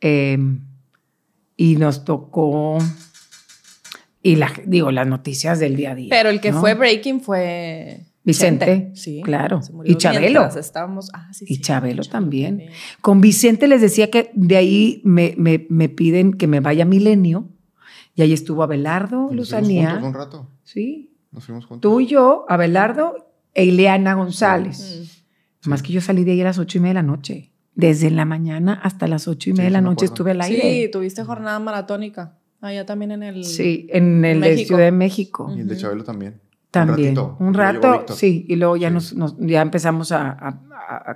Em, y nos tocó. Y la, digo, las noticias del día a día. Pero el que fue breaking fue. Vicente, sí, claro. Y Chabelo. Estábamos, ah, y Chabelo, también. Con Vicente les decía que de ahí me, me, piden que me vaya Milenio y ahí estuvo Abelardo Luzanía. un rato. Sí. Nos fuimos juntos. Tú y yo, Abelardo e Ileana González. Mm. Más que yo salí de ahí a las ocho y media de la noche. Desde la mañana hasta las ocho y media de la noche estuve al aire. Sí, tuviste jornada maratónica. Allá también en el. Sí, en el de Ciudad de México. Y el de Chabelo también. También. Un, rato, sí, y luego ya, nos, ya empezamos a,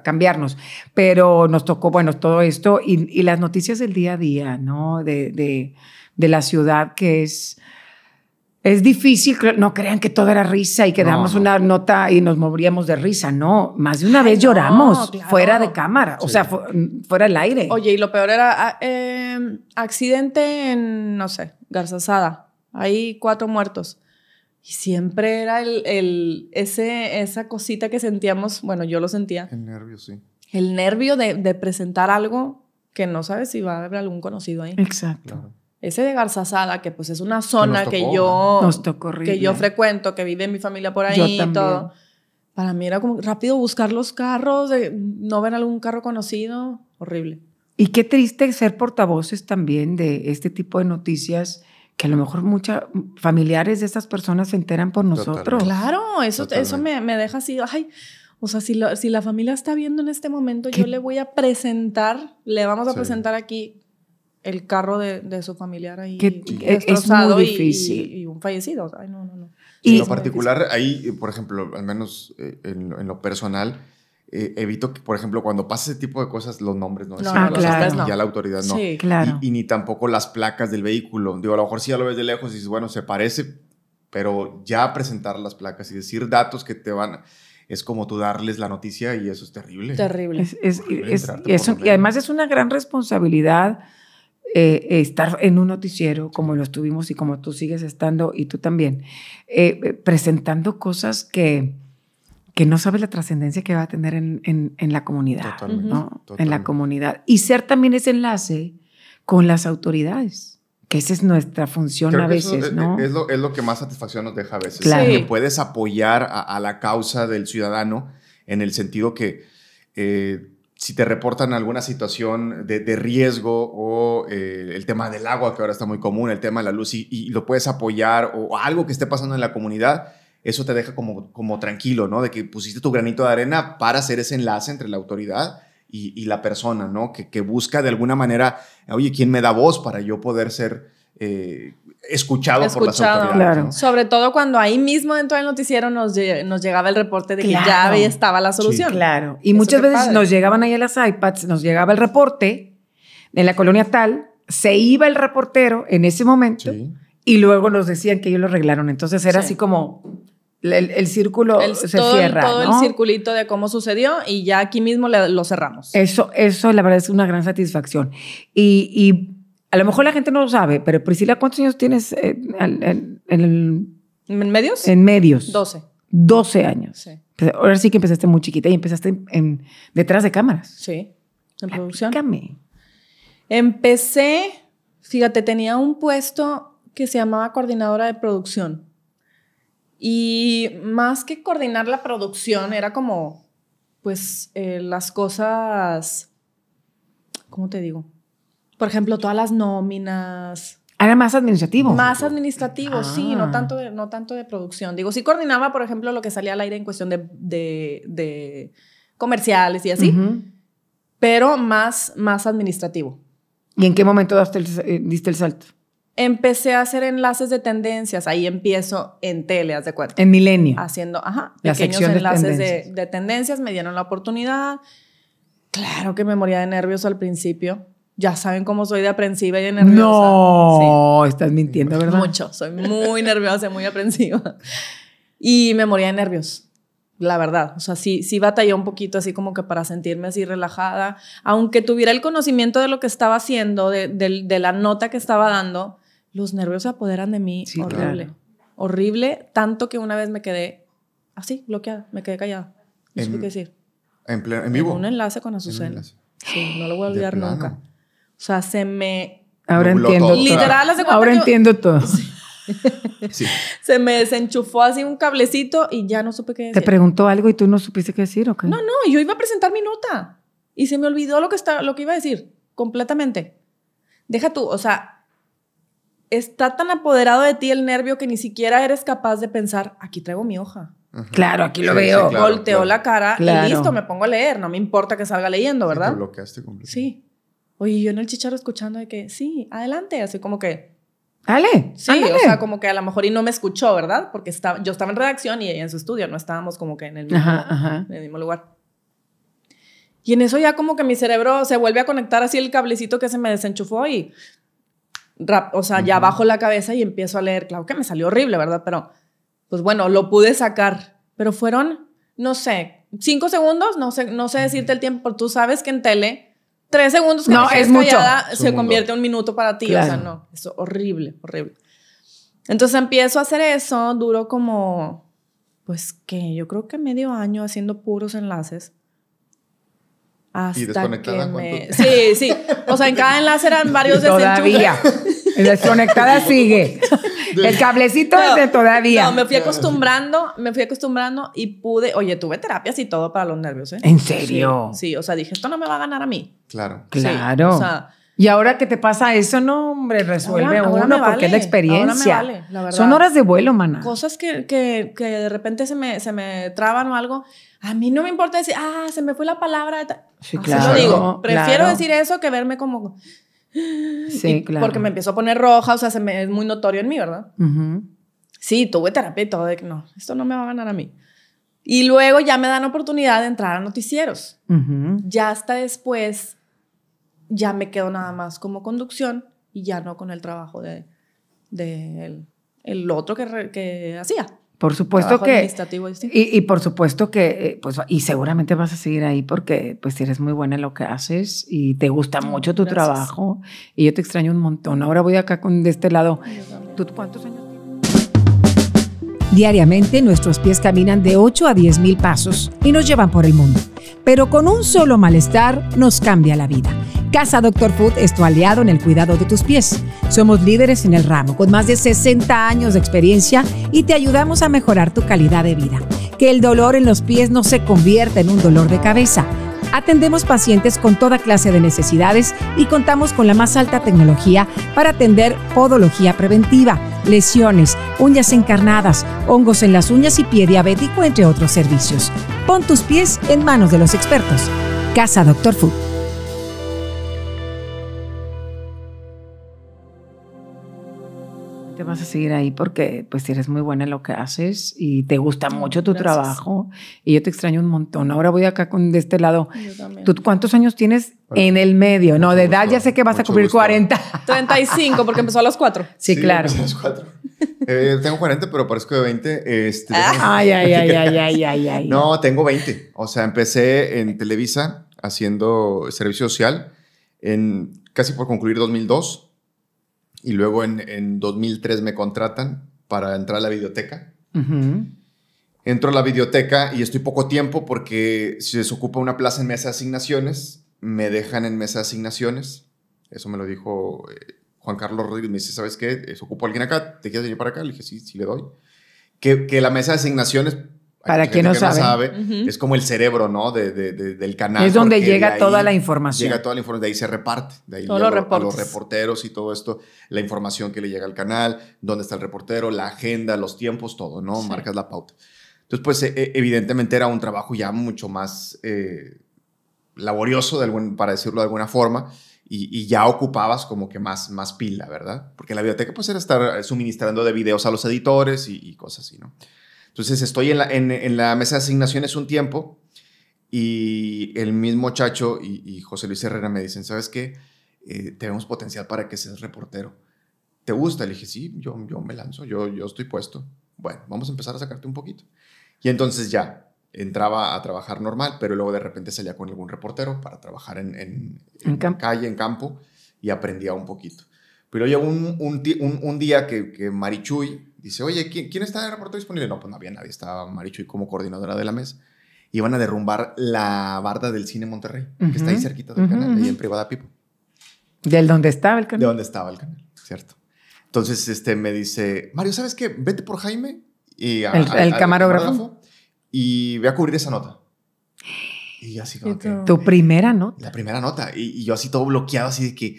cambiarnos. Pero nos tocó, bueno, todo esto y, y, las noticias del día a día, ¿no? de de la ciudad que es... Es difícil, no crean que todo era risa y que damos una nota y nos movíamos de risa, no, más de una vez lloramos fuera de cámara, o sea, fuera del aire. Oye, y lo peor era ah, em, accidente en, no sé, Garzazada, hay cuatro muertos. Y siempre era el, ese, esa cosita que sentíamos, bueno, yo lo sentía. El nervio, sí. El nervio de, presentar algo que no sabes si va a haber algún conocido ahí. Exacto. Ese de Garzazada, que pues es una zona que, yo, que yo frecuento, que vive mi familia por ahí y todo. Para mí era como rápido buscar los carros, no ver algún carro conocido, horrible. Y qué triste ser portavoces también de este tipo de noticias que a lo mejor muchos familiares de estas personas se enteran por nosotros. Claro, eso, eso me, me, deja así, ay, o sea, si, si, la familia está viendo en este momento, yo le voy a presentar, le vamos a presentar aquí el carro de, de su familiar ahí que, e-, es muy difícil. Y, un fallecido. no, no, no. Y en lo particular, ahí, por ejemplo, al menos eh, en, en, lo personal, eh, evito que, por ejemplo, cuando pasa ese tipo de cosas, los nombres no, no, no, claro. ya la autoridad no. Sí, claro. Y, ni tampoco las placas del vehículo. Digo, a lo mejor si ya lo ves de lejos y dices, bueno, se parece, pero ya presentar las placas y decir datos que te van es como tú darles la noticia y eso es terrible. Terrible. Es, es, eso, y además es una gran responsabilidad eh, estar en un noticiero como lo estuvimos y como tú sigues estando y tú también, eh, eh, presentando cosas que, que no sabes la trascendencia que va a tener en, en, la comunidad, ¿no? En la comunidad. Y ser también ese enlace con las autoridades que esa es nuestra función a veces, es, ¿no? Es lo, es lo, que más satisfacción nos deja a veces. Que puedes apoyar a, la causa del ciudadano en el sentido que si te reportan alguna situación de, riesgo o eh, el tema del agua, que ahora está muy común, el tema de la luz, y, lo puedes apoyar o algo que esté pasando en la comunidad, eso te deja como, como tranquilo, ¿no? De que pusiste tu granito de arena para hacer ese enlace entre la autoridad y, la persona, ¿no? Que, busca de alguna manera, oye, ¿quién me da voz para yo poder ser eh, escuchado, por las autoridades. Claro. Sobre todo cuando ahí mismo dentro del noticiero nos, nos llegaba el reporte de que ya estaba la solución. claro. Y muchas veces nos llegaban ahí a las iPads, nos llegaba el reporte en la colonia tal, se iba el reportero en ese momento y luego nos decían que ellos lo arreglaron. Entonces era así como el, el, círculo se todo, cierra. Todo el circulito de cómo sucedió y ya aquí mismo lo cerramos. Eso, eso la verdad es una gran satisfacción. Y, y a lo mejor la gente no lo sabe, pero Priscila, ¿cuántos años tienes eh, en, ¿En medios? En medios. 12. 12 años. Sí. Pues, ahora sí que empezaste muy chiquita y empezaste en, detrás de cámaras. Sí, en producción. Empecé, fíjate, tenía un puesto que se llamaba coordinadora de producción. Y más que coordinar la producción, era como, pues, eh, las cosas, ¿cómo te digo? por ejemplo, todas las nóminas. Era más administrativo. Más administrativo, sí, no ah. tanto, de, no tanto de producción. Digo, sí coordinaba, por ejemplo, lo que salía al aire en cuestión de, de, de comerciales y así, pero más, más administrativo. ¿Y en qué momento eh, diste el, salto? empecé a hacer enlaces de tendencias. Ahí empiezo en tele, ¿hace de cuenta. En Milenio. Haciendo, ajá, pequeños enlaces de tendencias. De, de tendencias. Me dieron la oportunidad. Claro que me moría de nervios al principio ya saben cómo soy de aprensiva y de nerviosa. No, estás mintiendo, ¿verdad? Mucho, soy muy nerviosa, muy aprensiva. Y me moría de nervios la verdad. O sea, sí, sí batallé un poquito así como que para sentirme así relajada, aunque tuviera el conocimiento de lo que estaba haciendo, de, la nota que estaba dando, los nervios se apoderan de mí horrible. Horrible, tanto que una vez me quedé así, bloqueada, me quedé callada. No en, decir. En, en vivo. un enlace con Azucena. Sí, no lo voy a olvidar nunca. O sea, se me... Ahora entiendo Literal, Ahora entiendo todo. se me desenchufó así un cablecito y ya no supe qué decir. ¿Te preguntó algo y tú no supiste qué decir o No, no, yo iba a presentar mi nota y se me olvidó lo que, lo que iba a decir completamente. Deja tú, o sea, está tan apoderado de ti el nervio que ni siquiera eres capaz de pensar, aquí traigo mi hoja. Claro, aquí lo veo. la cara y listo, me pongo a leer. No me importa que salga leyendo, ¿verdad? bloqueaste completamente. Sí. Oye, yo en el chicharro escuchando de que, sí, adelante, así como que... Dale, sí, o sea, como que a lo mejor y no me escuchó, ¿verdad? Porque estaba, yo estaba en redacción y ella en su estudio, no estábamos como que en el mismo, lugar. Y en eso ya como que mi cerebro se vuelve a conectar así el cablecito que se me desenchufó y, o sea, ya bajo la cabeza y empiezo a leer. Claro que me salió horrible, ¿verdad? Pero, pues bueno, lo pude sacar. Pero fueron, no sé, cinco segundos, no sé, no sé decirte el tiempo, pero tú sabes que en tele tres segundos que no, es mucho. se convierte en un minuto para ti. O sea, no, es horrible, horrible. Entonces empiezo a hacer eso, duro como, pues que yo creo que medio año haciendo puros enlaces. Hasta que me... Sí, sí. O sea, en cada enlace eran varios desenchufes. Desconectada sigue. El cablecito es de todavía. No, me fui acostumbrando, me fui acostumbrando y pude. Oye, tuve terapias y todo para los nervios, ¿eh? ¿En serio? Sí, o sea, dije, esto no me va a ganar a mí. Claro. Claro. y ahora que te pasa eso, no, hombre, resuelve uno porque es la experiencia. Ahora me vale, Son horas de vuelo, mana. Cosas que, de repente se me, traban o algo. A mí no me importa decir, ah, se me fue la palabra. Sí, claro. digo. Prefiero decir eso que verme como Sí, claro. Porque me empezó a poner roja, o sea, es muy notorio en mí, ¿verdad? Sí, tuve terapia todo, de que no, esto no me va a ganar a mí. Y luego ya me dan oportunidad de entrar a noticieros. Ya hasta después, ya me quedo nada más como conducción y ya no con el trabajo de, el, otro que, que hacía. Por supuesto que... Y, y, por supuesto que, eh, pues, y seguramente vas a seguir ahí porque pues eres muy buena en lo que haces y te gusta mucho tu trabajo y yo te extraño un montón. Ahora voy acá con de este lado. cuántos años? Diariamente nuestros pies caminan de 8 a 10 mil pasos y nos llevan por el mundo. Pero con un solo malestar nos cambia la vida. Casa Doctor Food es tu aliado en el cuidado de tus pies. Somos líderes en el ramo, con más de 60 años de experiencia y te ayudamos a mejorar tu calidad de vida. Que el dolor en los pies no se convierta en un dolor de cabeza Atendemos pacientes con toda clase de necesidades y contamos con la más alta tecnología para atender podología preventiva, lesiones, uñas encarnadas, hongos en las uñas y pie diabético, entre otros servicios. Pon tus pies en manos de los expertos. Casa Doctor Food. a seguir ahí porque pues eres muy buena en lo que haces y te gusta mucho tu trabajo y yo te extraño un montón. Ahora voy acá con de este lado. ¿Tú cuántos años tienes en el medio? No, de edad ya sé que vas a cumplir 40. 35 porque empezó a los 4. Sí, claro. a 4. Eh, tengo 40, pero parezco de 20. Este, ah. ay, ay, ay, ay, ay, ay, No, tengo 20. O sea, empecé en Televisa haciendo servicio social en casi por concluir 2002 y luego en, 2003 me contratan para entrar a la biblioteca. Entro a la biblioteca y estoy poco tiempo porque si se ocupa una plaza en mesa de asignaciones, me dejan en mesa de asignaciones. Eso me lo dijo eh, Juan Carlos Rodríguez. Me dice, ¿sabes qué? ¿Se ocupa alguien acá? ¿Te quieres venir para acá? Le dije, sí, sí le doy. Que, que la mesa de asignaciones para, quien no, sabe, es como el cerebro, ¿no? del canal. Es donde llega toda la información. Llega toda la información, de ahí se reparte, de los los reporteros y todo esto, la información que le llega al canal, dónde está el reportero, la agenda, los tiempos, todo, ¿no? Marcas la pauta. Entonces, pues e, e, evidentemente era un trabajo ya mucho más eh, laborioso, para decirlo de alguna forma, y, ya ocupabas como que más, más pila, ¿verdad? Porque la biblioteca pues era estar suministrando de videos a los editores y, y cosas así, ¿no? Entonces estoy en la, mesa de asignaciones un tiempo y el mismo Chacho y, José Luis Herrera me dicen, ¿sabes qué? Eh, tenemos potencial para que seas reportero. ¿Te gusta? Le dije, sí, yo, yo me lanzo, yo, yo estoy puesto. Bueno, vamos a empezar a sacarte un poquito. Y entonces ya, entraba a trabajar normal, pero luego de repente salía con algún reportero para trabajar en, calle, en campo, y aprendía un poquito. Pero llegó un, día que, que, Marichuy, dice, oye, ¿quién, ¿quién está el aeropuerto disponible? No, pues no había nadie, estaba Marichuy como coordinadora de la mesa. Iban a derrumbar la barda del cine Monterrey, que está ahí cerquita del canal, ahí en privada Pipo. ¿Del donde estaba el canal? De donde estaba el canal, cierto. Entonces este, me dice, Mario, ¿sabes qué? Vete por Jaime y el, camarógrafo y voy a cubrir esa nota. Y yo así Tu primera nota. La primera nota. Y, y, yo así todo bloqueado, así de que,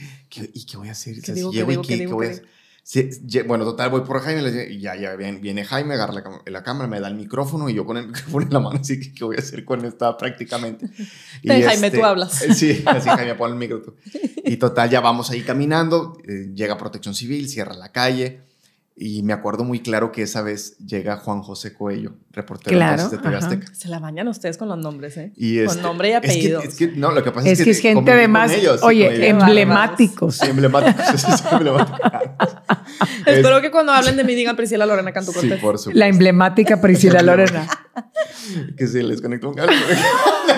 ¿y qué voy a hacer? ¿Qué digo, qué y qué, qué voy a hacer? Sí, bueno, total, voy por Jaime, y ya, ya viene, Jaime, agarra la, cámara, me da el micrófono y yo con el micrófono en la mano, así que ¿qué voy a hacer con esta prácticamente? Y Jaime, tú este, hablas. Eh, sí, así Jaime, pone el micrófono. Y total, ya vamos ahí caminando, eh, llega Protección Civil, cierra la calle, y me acuerdo muy claro que esa vez llega Juan José Coello, reportero de TV Azteca. Se la bañan ustedes con los nombres, ¿eh? con este, nombre y apellido. Es que, es no, lo que pasa es, que, es gente de más, oye, emblemáticos. Sí, emblemáticos, es emblemático. Espero que cuando hablen de mí digan Priscila Lorena canto Cortés. Sí, La emblemática Priscila Lorena. que se les conectó un cable.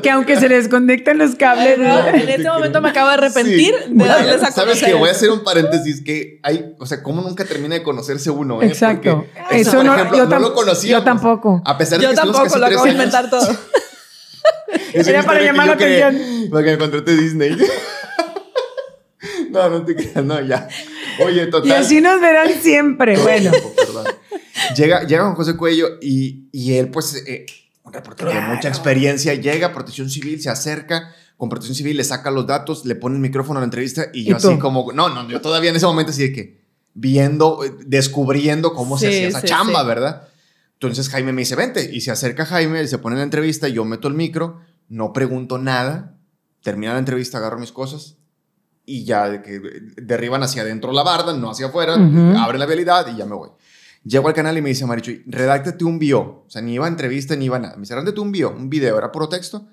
que aunque se les los cables. no, en este momento me acabo de arrepentir de darles a Sabes qué? que voy a hacer un paréntesis que hay, o sea, cómo nunca termina de conocerse uno. Eh? Exacto. eso, no, yo no lo Yo tampoco. A pesar de yo que tampoco lo acabo de inventar todo. Era para llamar la atención. Para que me contraté Disney. no, no te creas, no, ya. Oye, total. Y así nos verán siempre. bueno. Llega, llega José Cuello y, y él, pues, eh, reportero mucha experiencia llega protección civil, se acerca con protección civil, le saca los datos, le pone el micrófono a la entrevista y yo así como, no, no, yo todavía en ese momento así de que viendo, eh, descubriendo cómo se hacía esa chamba, ¿verdad? Entonces Jaime me dice, vente, y se acerca Jaime, se pone en la entrevista, yo meto el micro, no pregunto nada, termina la entrevista, agarro mis cosas y ya que eh, derriban hacia adentro la barda, no hacia afuera, abre abren la vialidad y ya me voy. Llego al canal y me dice Marichu, redáctate un bio. O sea, ni iba a entrevista ni iba a nada. Me dice, redáctate un bio, un video, era puro texto.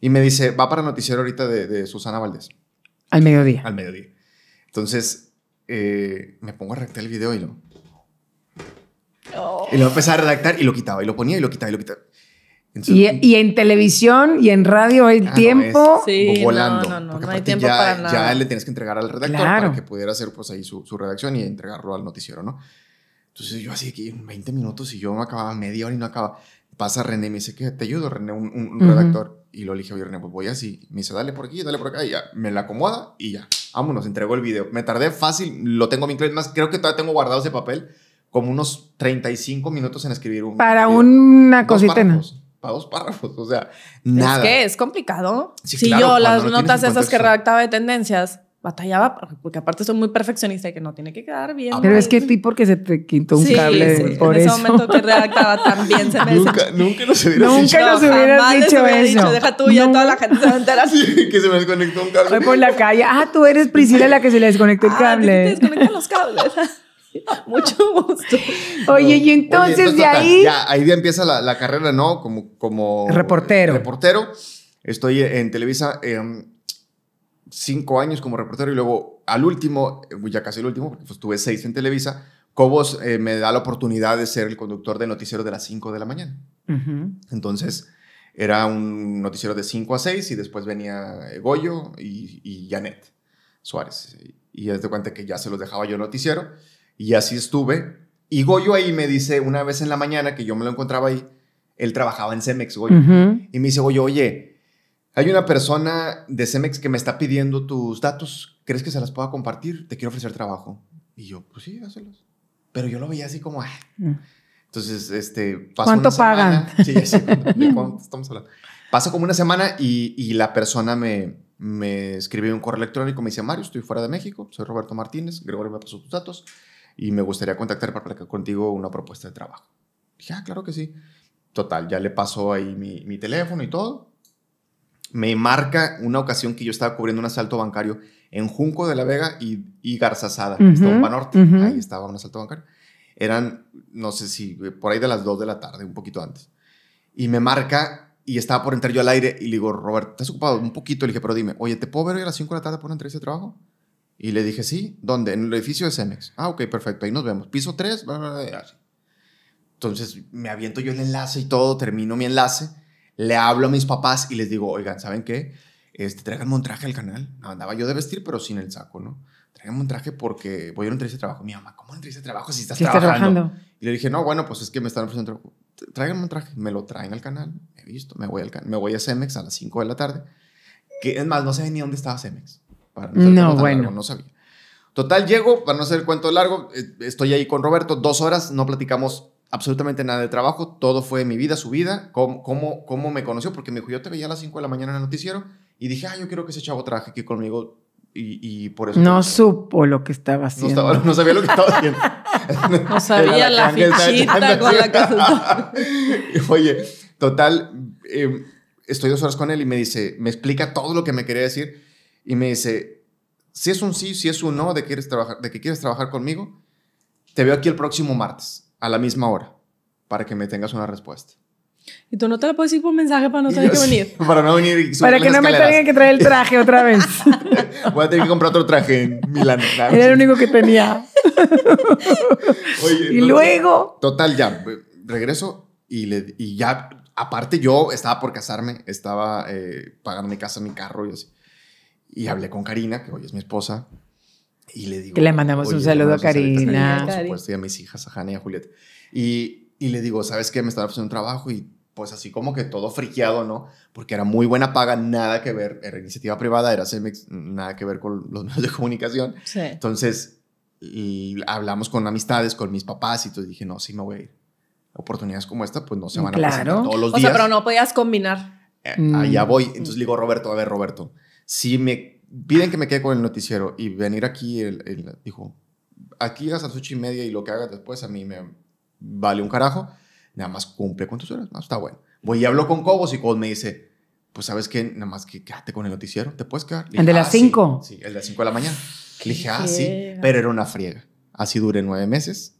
Y me dice, va para noticiero ahorita de, Susana Valdés. Al mediodía. Al mediodía. Entonces, eh, me pongo a redactar el video y lo... Y lo empecé a redactar y lo quitaba, y lo ponía y lo quitaba, y lo quitaba. y, en televisión y en radio hay ah, tiempo sí, volando. No, no, no, no hay tiempo ya, para nada. Ya le tienes que entregar al redactor para que pudiera hacer pues ahí su, su redacción y entregarlo al noticiero, ¿no? Entonces yo así 20 minutos y yo no acababa, media hora y no acaba Pasa René y me dice, ¿qué? ¿Te ayudo, René? Un, redactor. Y lo elige, oye, René, pues voy así. Me dice, dale por aquí, dale por acá. Y ya, me la acomoda y ya. Vámonos, entregó el video. Me tardé fácil, lo tengo bien Más, creo que todavía tengo guardado ese papel como unos 35 minutos en escribir un. Para una cosita. Para dos párrafos, o sea, nada. Es que es complicado. si yo las notas esas que redactaba de tendencias batallaba, porque aparte soy muy perfeccionista y que no tiene que quedar bien. Pero es que a ti porque se te quitó un cable por en eso. En ese momento que redactaba también se me Nunca, nunca nos hubieras dicho dicho. Nunca nos hubieras dicho eso. deja tú, ya toda la gente se levantará. Sí, que se me desconectó un cable. Fue por la calle. Ah, tú eres Priscila la que se le desconectó el ah, cable. Ah, te desconectan los cables. Mucho gusto. Oye, y entonces, de ahí... Ya, ahí ya empieza la, la, carrera, ¿no? Como, como... Reportero. Reportero. Estoy en Televisa... Em, cinco años como reportero y luego al último, eh, ya casi el último, porque pues tuve seis en Televisa, Cobos eh, me da la oportunidad de ser el conductor del noticiero de las cinco de la mañana. Entonces era un noticiero de cinco a seis y después venía eh, Goyo y, Janet Suárez. Y es de cuenta que ya se los dejaba yo el noticiero y así estuve. Y Goyo ahí me dice una vez en la mañana que yo me lo encontraba ahí, él trabajaba en Cemex, Goyo. Y me dice, Goyo, oye, hay una persona de Cemex que me está pidiendo tus datos. ¿Crees que se las pueda compartir? Te quiero ofrecer trabajo. Y yo, pues sí, hácelos. Pero yo lo veía así como, ah. Mm. Entonces, este, ¿Cuánto pagan? Sí, estamos hablando? Pasa como una semana y, la persona me, escribió un correo electrónico, me dice, Mario, estoy fuera de México, soy Roberto Martínez, Gregorio me pasó tus datos y me gustaría contactar para que contigo una propuesta de trabajo. Dije, ah, claro que sí. Total, ya le pasó ahí mi teléfono y todo me marca una ocasión que yo estaba cubriendo un asalto bancario en Junco de la Vega y, y Garzazada, uh -huh, Norte. Ahí estaba un asalto bancario. Eran, no sé si, eh, por ahí de las 2 de la tarde, un poquito antes. Y me marca y estaba por entrar yo al aire y le digo, Robert, ¿estás ocupado? Un poquito. Le dije, pero dime, oye, ¿te puedo ver a las 5 de la tarde por una entrevista de trabajo? Y le dije, sí, ¿dónde? En el edificio de Cemex. Ah, ok, perfecto, ahí nos vemos. Piso 3, Entonces me aviento yo el enlace y todo, termino mi enlace le hablo a mis papás y les digo, oigan, ¿saben qué? Este, tráiganme un traje al canal. andaba yo de vestir, pero sin el saco, ¿no? Tráiganme un traje porque voy a un entrevista de trabajo. Mi mamá, ¿cómo entrevista de trabajo si estás, trabajando? Y le dije, no, bueno, pues es que me están ofreciendo trabajo. Tráiganme un traje. Me lo traen al canal. he visto. Me voy, al me voy a Cemex a las 5 de la tarde. Que es más, no sabía ni dónde estaba Cemex. no, bueno. no sabía. Total, llego, para no hacer cuento largo, eh, estoy ahí con Roberto, dos horas, no platicamos absolutamente nada de trabajo, todo fue mi vida, su vida, cómo, cómo, cómo me conoció, porque me dijo, yo te veía a las 5 de la mañana en el noticiero y dije, ah, yo quiero que ese chavo traje aquí conmigo y, por eso... No supo lo que estaba haciendo. No, sabía lo que estaba haciendo. no sabía la, fichita con la que... Oye, total, em, estoy dos horas con él y me dice, me explica todo lo que me quería decir y me dice, si es un sí, si es un no de que quieres trabajar, de que quieres trabajar conmigo, te veo aquí el próximo martes a la misma hora para que me tengas una respuesta. Y tú no te la puedes ir por mensaje para no tener que venir. para no venir. Y para que no me tengan que traer el traje otra vez. Voy a tener que comprar otro traje en Milán. Era el único que tenía. y luego. Total, ya. Regreso y, ya. Aparte, yo estaba por casarme, estaba eh, pagando mi casa, mi carro y así. Y hablé con Karina, que hoy es mi esposa. Y le digo. Que le mandamos un saludo a Karina. Por supuesto, y a mis hijas, a Hanna y a Julieta. Y, y le digo, ¿sabes qué? Me estaba ofreciendo un trabajo y pues así como que todo friqueado, ¿no? Porque era muy buena paga, nada que ver, era iniciativa privada, era CEMEX, nada que ver con los medios de comunicación. Entonces, y hablamos con amistades, con mis papás y tú dije, no, sí me voy a ir. Oportunidades como esta, pues no se van a presentar todos los días. O sea, pero no podías combinar. Eh, allá mm. voy. Entonces le digo, Roberto, a ver, Roberto, si me piden que me quede con el noticiero y venir aquí, el, dijo, aquí llegas a las ocho y media y lo que hagas después a mí me vale un carajo, nada más cumple con tus horas, no, está bueno. Voy y hablo con Cobos y Cobos me dice, pues sabes que nada más que quédate con el noticiero, te puedes quedar. Ah, ¿El de las cinco? 5? Sí, el de las 5 de la mañana. Le dije, ah, sí, pero era una friega. Así duré nueve meses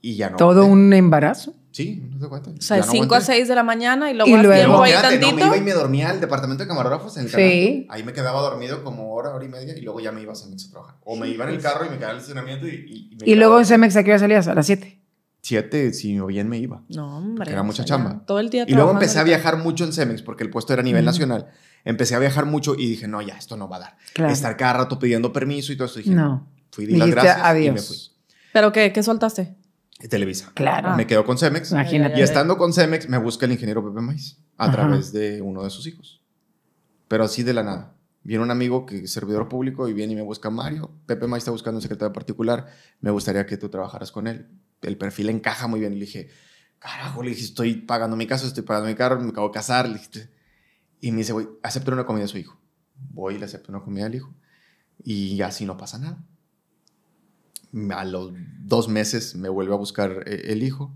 y ya no. ¿Todo un embarazo? Sí, no te cuenta. O sea, de 5 a 6 de la mañana y luego, y luego. No, me iba y me dormía al departamento de camarógrafos en el Sí. Ahí me quedaba dormido como hora, hora y media y luego ya me iba a Cemex a trabajar. O me iba en el carro y me quedaba en el estacionamiento y. ¿Y, y, y luego en Cemex a qué hora salías? A las 7. 7, si bien me iba. No, hombre. Era mucha chamba. Todo el día Y luego empecé a viajar mucho en Cemex porque el puesto era a nivel nacional. Empecé a viajar mucho y dije, no, ya, esto no va a dar. Claro. Estar cada rato pidiendo permiso y todo eso. Dije, no. Fui, de las gracias adiós. y me fui. ¿Pero qué? ¿Qué soltaste? Televisa. Claro. Me quedo con Cemex. Y estando con Cemex, me busca el ingeniero Pepe Maiz a través de uno de sus hijos. Pero así de la nada. Viene un amigo que es servidor público y viene y me busca Mario. Pepe Maiz está buscando un secretario particular. Me gustaría que tú trabajaras con él. El perfil encaja muy bien. Y le dije, carajo, le dije, estoy pagando mi casa, estoy pagando mi carro, me acabo de casar. dije, y me dice, voy, acepto una comida a su hijo. Voy y le acepto una comida al hijo. Y así no pasa nada a los dos meses me vuelve a buscar eh, el hijo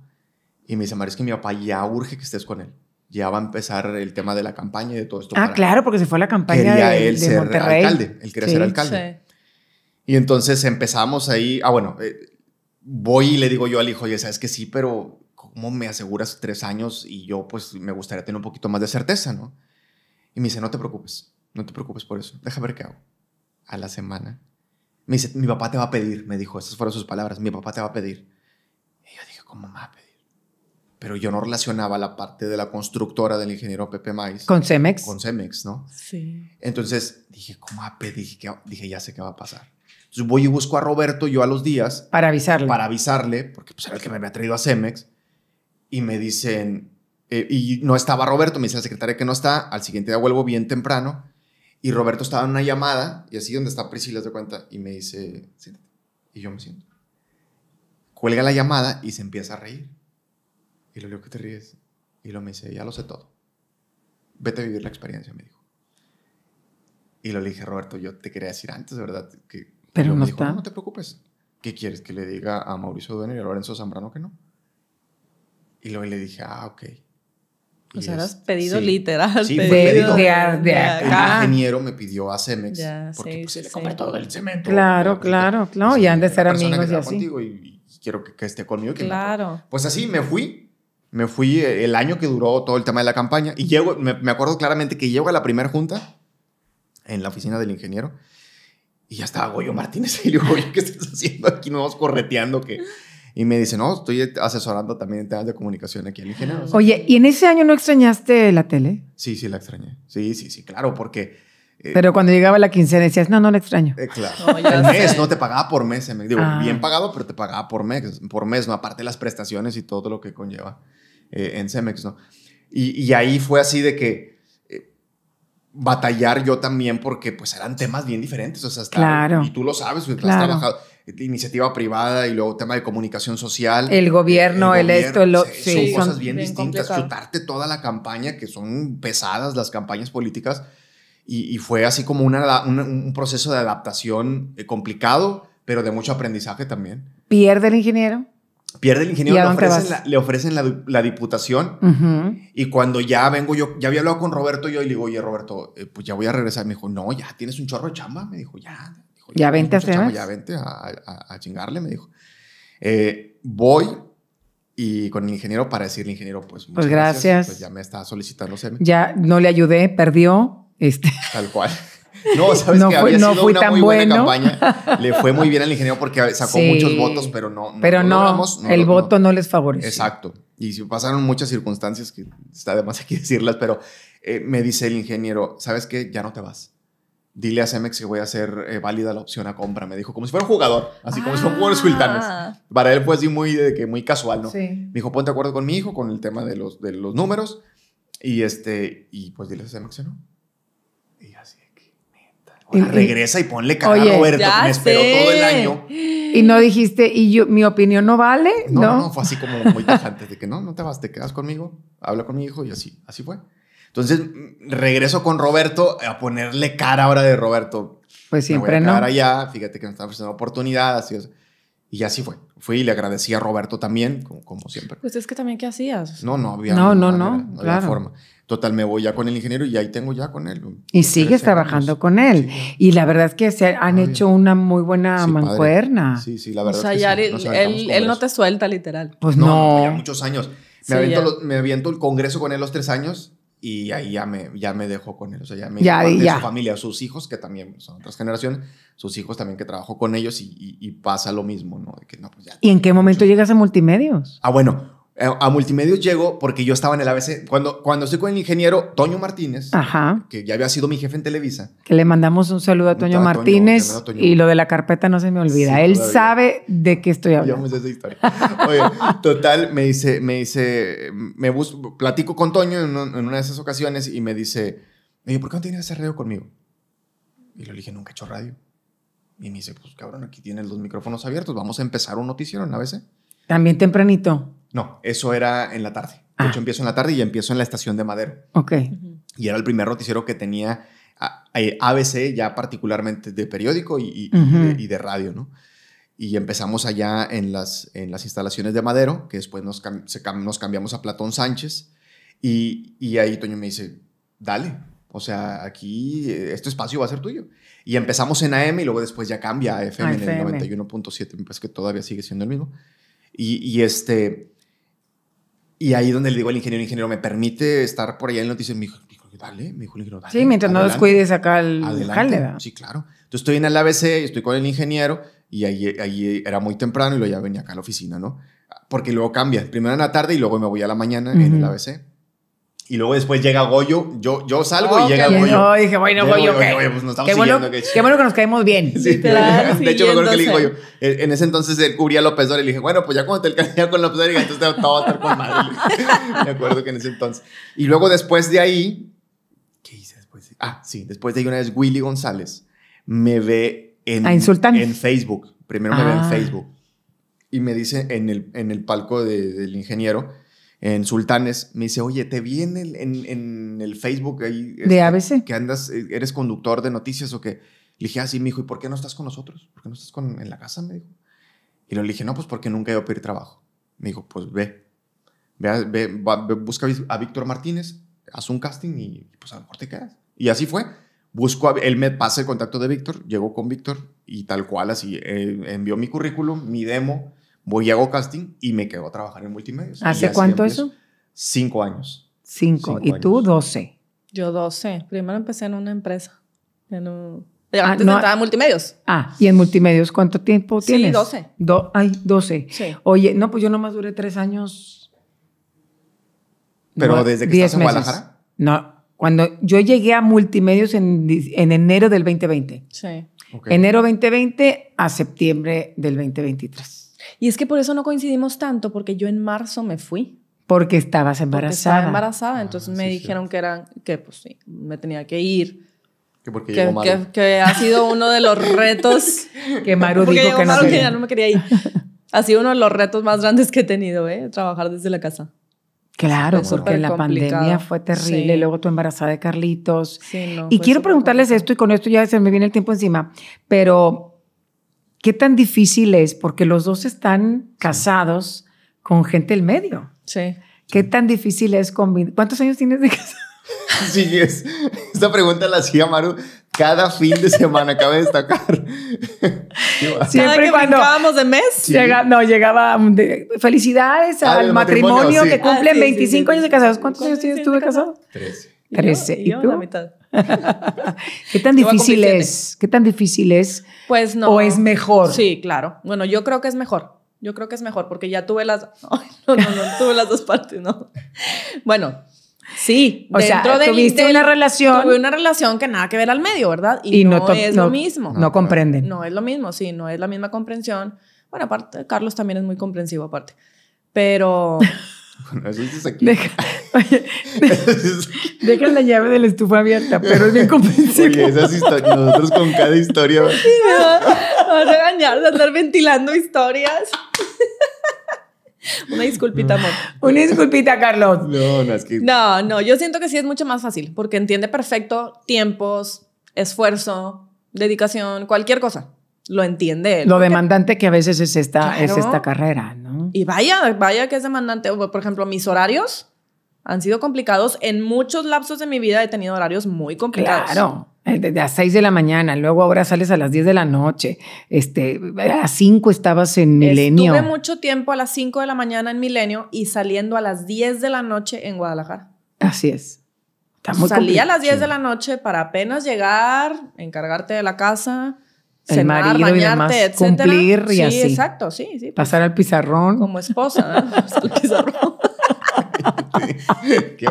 y me dice, María, es que mi papá ya urge que estés con él. Ya va a empezar el tema de la campaña y de todo esto. Ah, claro, porque se fue a la campaña quería de, él ser alcalde. Él quería ser alcalde. Y entonces empezamos ahí. Ah, bueno, eh, voy y le digo yo al hijo, oye, sabes que sí, pero ¿cómo me aseguras tres años? Y yo, pues, me gustaría tener un poquito más de certeza, ¿no? Y me dice, no te preocupes, no te preocupes por eso. Deja ver qué hago. A la semana me dice, mi papá te va a pedir, me dijo, esas fueron sus palabras, mi papá te va a pedir. Y yo dije, ¿cómo me va a pedir? Pero yo no relacionaba la parte de la constructora del ingeniero Pepe Maiz. Con Cemex. Con Cemex, ¿no? Sí. Entonces dije, ¿cómo va a pedir? Dije, ya sé qué va a pasar. Entonces voy y busco a Roberto yo a los días. Para avisarle. Para avisarle, porque pues, era el que me había traído a Cemex. Y me dicen, eh, y no estaba Roberto, me dice la secretaria que no está. Al siguiente día vuelvo bien temprano y Roberto estaba en una llamada, y así donde está Priscila, se cuenta, y me dice, siéntate. Y yo me siento. Cuelga la llamada y se empieza a reír. Y lo digo, que te ríes? Y lo me dice, ya lo sé todo. Vete a vivir la experiencia, me dijo. Y lo le dije, Roberto, yo te quería decir antes, de verdad, que... Pero no No, te preocupes. ¿Qué quieres? ¿Que le diga a Mauricio Duener y a Lorenzo Zambrano que no? Y luego le dije, ah, ok. O sea, has pedido literal. Sí, pedido de, de, de, Un ingeniero me pidió a Cemex. Ya, porque pues, sí, le compré todo el cemento. Claro, claro, pues, claro. Y han de ser amigos y así. Contigo y, quiero que, esté conmigo. claro. pues así me fui. Me fui eh, el año que duró todo el tema de la campaña. Y llego, me, acuerdo claramente que llego a la primera junta en la oficina del ingeniero. Y ya estaba Goyo Martínez. Y le digo, Goyo, ¿qué estás haciendo aquí? Nos vamos correteando que y me dice, no, estoy asesorando también en temas de comunicación aquí en Ingenieros. Oye, ¿y en ese año no extrañaste la tele? Sí, sí, la extrañé. Sí, sí, sí, claro, porque... Eh, pero cuando llegaba la quincena decías, no, no la extraño. Eh, claro. el mes, no te pagaba por mes. Eh, digo, ah. bien pagado, pero te pagaba por mes, por mes, ¿no? Aparte de las prestaciones y todo lo que conlleva en Cemex, ¿no? Y, ahí fue así de que batallar yo también porque pues eran temas bien diferentes. O sea, hasta, claro. y tú lo sabes, tú has trabajado iniciativa privada y luego tema de comunicación social. El gobierno, el, esto, lo, sí, son cosas bien, distintas. toda la campaña, que son pesadas las campañas políticas, y, fue así como una, un proceso de adaptación eh, complicado, pero de mucho aprendizaje también. ¿Pierde el ingeniero? Pierde el ingeniero, le ofrecen, la, la, diputación y cuando ya vengo yo, ya había hablado con Roberto yo le digo, oye Roberto, eh, pues ya voy a regresar. Me dijo, no, ya tienes un chorro de chamba. Me dijo, ya, ya vente a Ya vente a, chingarle, me dijo. Eh, voy y con el ingeniero para decirle, ingeniero, pues, pues muchas pues gracias. ya me está solicitando Ya no le ayudé, perdió. Este. Tal cual. No, sabes no había no fui tan bueno. buena campaña. Le fue muy bien al ingeniero porque sacó muchos votos, pero no. pero no, el voto no les favoreció. Exacto. Y pasaron muchas circunstancias que está de más aquí decirlas, pero eh, me dice el ingeniero, ¿sabes qué? Ya no te vas dile a Cemex que voy a hacer eh, válida la opción a compra. Me dijo, como si fuera un jugador, así como si fuera un jugador ah. Para él fue así muy, de que muy casual, ¿no? Sí. Me dijo, ponte de acuerdo con mi hijo, con el tema de los, de los números. Y, este, y pues dile a Cemex no. Y así que, regresa y ponle cara a Roberto, que me esperó todo el año. Y no dijiste, ¿y yo, mi opinión no vale? No, no, no fue así como muy tajante, de que no, no te vas, te quedas conmigo, habla con mi hijo y así, así fue. Entonces regreso con Roberto a ponerle cara ahora de Roberto. Pues siempre me voy a allá, fíjate que me está ofreciendo oportunidad, así Y así fue. Fui y le agradecí a Roberto también, como, siempre. Pues es que también, ¿qué hacías? No, no había. No, no, no, claro. forma. Total, me voy ya con el ingeniero y ahí tengo ya con él. Y sigues trabajando con él. Y la verdad es que se han hecho una muy buena mancuerna. Sí, sí, la verdad. es que ya sí. él, él no te suelta, literal. Pues no. no. Ya muchos años. Me, me aviento el congreso con él los tres años y ahí ya me, ya me dejó con ellos O sea, ya me dejó con su familia, sus hijos, que también son otras generaciones, sus hijos también que trabajó con ellos y, pasa lo mismo, ¿no? Pues, ¿Y en qué momento llegas a multimedios? Ah, bueno, eh, a multimedios llego porque yo estaba en el ABC. Cuando, cuando estoy con el ingeniero Toño Martínez, que ya había sido mi jefe en Televisa. Que le mandamos un saludo a Toño Martínez y lo de la carpeta no se me olvida. Él sabe de qué estoy hablando. Yo me esa historia. total, me dice, me dice, me busco, platico con Toño en, una de esas ocasiones y me dice, ¿por qué no tienes ese radio conmigo? Y le dije, nunca he hecho radio. Y me dice, pues cabrón, aquí tienes los micrófonos abiertos, vamos a empezar un noticiero en la ABC. También tempranito. No, eso era en la tarde. Yo ah. empiezo en la tarde y empiezo en la estación de Madero. Ok. Y era el primer noticiero que tenía ABC, eh, ya particularmente de periódico y, de, radio, ¿no? Y empezamos allá en las, instalaciones de Madero, que después nos, cambiamos a Platón Sánchez. Y, ahí Toño me dice, dale, o sea, aquí eh, este espacio va a ser tuyo. Y empezamos en AM y luego después ya cambia a FM, en el 91.7, me que todavía sigue siendo el mismo. y, este, y ahí donde le digo al ingeniero, ingeniero, ¿me permite estar por allá en la noticia? Me dijo, dale, me dijo el ingeniero, Sí, mientras no descuides acá el alcalde. Sí, claro. Entonces estoy en el ABC, estoy con el ingeniero y ahí, ahí era muy temprano y luego ya venía acá a la oficina, ¿no? Porque luego cambia, primero en la tarde y luego me voy a la mañana en el ABC. Y luego después llega Goyo. Yo, yo salgo y llega Goyo. No, dije, bueno, Goyo, qué bueno, que nos caemos bien. Sí, de hecho, me acuerdo que le dije Goyo. En ese entonces él cubría López Dóriga y le dije, bueno, pues ya cuando te alcancé con López Dóriga, entonces te, va a estar con madre. Me acuerdo que en ese entonces. Y luego después de ahí, ¿qué hice después? Ah, sí, después de ahí una vez Willy González me ve en, en Facebook. Primero me ve en ah. Facebook. Y me dice en el, en el palco del ingeniero en Sultanes, me dice, oye, te viene en el, Facebook ahí. De este, ABC. Que andas, eh, eres conductor de noticias o que. Le dije, ah, sí, mijo, ¿y por qué no estás con nosotros? ¿Por qué no estás en la casa? Me dijo. Y le dije, no, pues porque nunca iba a pedir trabajo. Me dijo, pues ve, busca a Víctor Martínez, haz un casting y pues a lo mejor te quedas. Y así fue. Busco él me pasa el contacto de Víctor, llegó con Víctor y tal cual, así eh, envió mi currículum, mi demo voy a hago casting y me quedo a trabajar en multimedia. ¿Hace cuánto eso? Cinco años. Cinco. ¿Y tú? Doce. Yo doce. Primero empecé en una empresa. Ah, no, estaba en ah. multimedios. Ah, ¿y en multimedios cuánto tiempo tienes? Sí, 12. ay, 12. Sí. Oye, no, pues yo nomás duré tres años. ¿Pero desde que estás en Guadalajara? No, cuando yo llegué a multimedios en, enero del 2020. Sí. Enero 2020 a septiembre del 2023. Y es que por eso no coincidimos tanto, porque yo en marzo me fui. Porque estabas embarazada. Porque estaba embarazada, ah, entonces me dijeron que eran, que pues sí, me tenía que ir. Que, porque que, que ha sido uno de los retos. que Maru dijo que, no, ya no me quería ir. Ha sido uno de los retos más grandes que he tenido, ¿eh? Trabajar desde la casa. Claro, porque la pandemia fue terrible, luego tu embarazada de Carlitos. Sí, no, y quiero preguntarles esto, y con esto ya se me viene el tiempo encima, pero ¿Qué tan difícil es? Porque los dos están casados con gente del medio. Sí. ¿Qué tan difícil es combinar? ¿Cuántos años tienes de casado? Sí, es. Esta pregunta la hacía Maru cada fin de semana, cabe destacar. Siempre que cuando de mes. no, llegaba um, de, felicidades ah, al matrimonio, que ah, cumplen 25 años de casados. ¿Cuántos años tienes tú casado? 13. 13. ¿Y, tú? ¿Qué tan difícil es? ¿Qué tan difícil es? Pues no. ¿O es mejor? Sí, claro. Bueno, yo creo que es mejor. Yo creo que es mejor porque ya tuve las. No, no, no, tuve las dos partes, ¿no? Bueno, sí. O dentro sea, de tuviste una relación. Tuve una relación que nada que ver al medio, ¿verdad? Y, no, no es lo mismo. No, comprenden. No es lo mismo, sí, no es la misma comprensión. Bueno, aparte, Carlos también es muy comprensivo, aparte. Pero. Deja, la llave de la estufa abierta, pero es bien comprensible. Oye, esas historias, nosotros con cada historia. Sí, vamos a de andar ventilando historias. Una disculpita, amor. Una disculpita, Carlos. No, no No, yo siento que sí es mucho más fácil porque entiende perfecto tiempos, esfuerzo, dedicación, cualquier cosa. Lo entiende. Él, Lo demandante que a veces es esta, es esta carrera, y vaya, vaya que es demandante. Por ejemplo, mis horarios han sido complicados. En muchos lapsos de mi vida he tenido horarios muy complicados. Claro. Desde eh, las 6 de la mañana, luego ahora sales a las 10 de la noche. Este, a las 5 estabas en Milenio. Estuve mucho tiempo a las 5 de la mañana en Milenio y saliendo a las 10 de la noche en Guadalajara. Así es. Está muy Salí a las 10 de la noche para apenas llegar, encargarte de la casa, el marido y demás, cumplir y así. sí, exacto, sí, sí. Pues. Pasar al pizarrón. Como esposa, ¿no? al pizarrón. Qué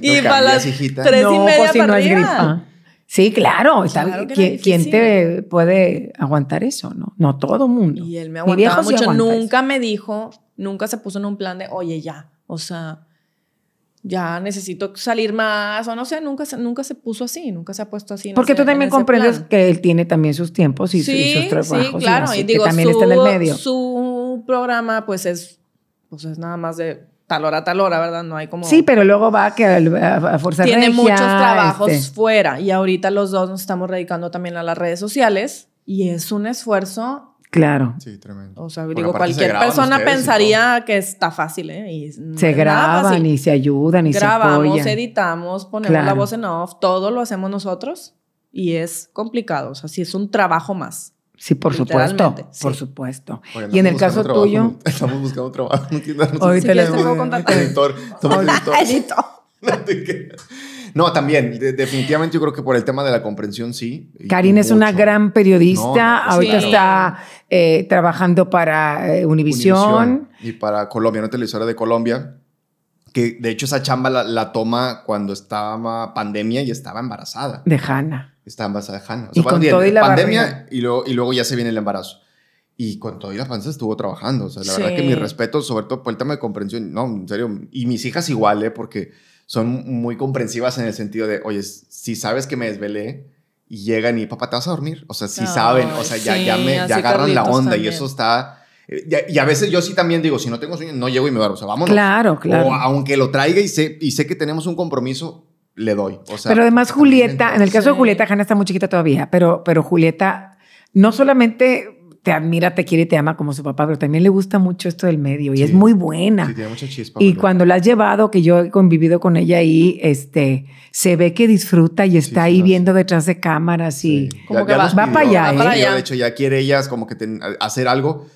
Y para las tres y media pues, no Sí, claro. claro ¿Quién, ¿Quién, te puede aguantar eso? No, no todo mundo. Y él me aguantaba Mi viejo mucho. nunca me dijo, nunca se puso en un plan de, oye, ya. O sea, ya necesito salir más, o no sé, nunca, nunca se puso así, nunca se ha puesto así. Porque tú también comprendes que él tiene también sus tiempos y, sus trabajos. Sí, claro, y, digo, también está en el medio. Su programa, pues es, pues es nada más de tal hora, tal hora, ¿verdad? No hay como... Sí, pero luego va que a, forzar Tiene muchos trabajos este. fuera y ahorita los dos nos estamos dedicando también a las redes sociales y es un esfuerzo Claro. Sí, tremendo. O sea, digo, cualquier persona pensaría que está fácil, ¿eh? Y se graban y se ayudan y se se Grabamos, editamos, ponemos la voz en off, todo lo hacemos nosotros y es complicado, o sea, sí es un trabajo más. Sí, por supuesto, por supuesto. y en el caso tuyo... Estamos buscando trabajo, no entiendo. Hoy un editor, somos editor. editor. No, también, definitivamente yo creo que por el tema de la comprensión sí. Karin es una gran periodista, pues ahorita está eh, trabajando para eh, Univisión. Y para Colombia, una televisora de Colombia, que de hecho esa chamba la, toma cuando estaba pandemia y estaba embarazada. De Hanna. Estaba embarazada de Hanna. y con todo y la pandemia y luego, y luego ya se viene el embarazo. Y con todo y la panza estuvo trabajando. O sea, la verdad que mi respeto, sobre todo por el tema de comprensión, no, en serio. Y mis hijas igual, ¿eh? Porque son muy comprensivas en el sentido de, oye, si sabes que me desvelé y llegan y papá, te vas a dormir. O sea, si saben, o sea, ya, ya me ya agarran la onda y eso está. Eh, y a, veces yo sí también digo, si no tengo sueño, no llego y me duermo. O sea, vámonos. Claro, claro. O aunque lo traiga y sé, y sé que tenemos un compromiso, le doy. O sea, pero además Julieta, en el caso de Julieta, Hanna está muy chiquita todavía, pero, pero Julieta no solamente te admira, te quiere y te ama como su papá, pero también le gusta mucho esto del medio y es muy buena. Sí, tiene Y cuando la has llevado, que yo he convivido con ella ahí, este, se ve que disfruta y está ahí viendo detrás de cámaras y como que va, para ¿eh? allá. De hecho, ya quiere ellas como que hacer algo.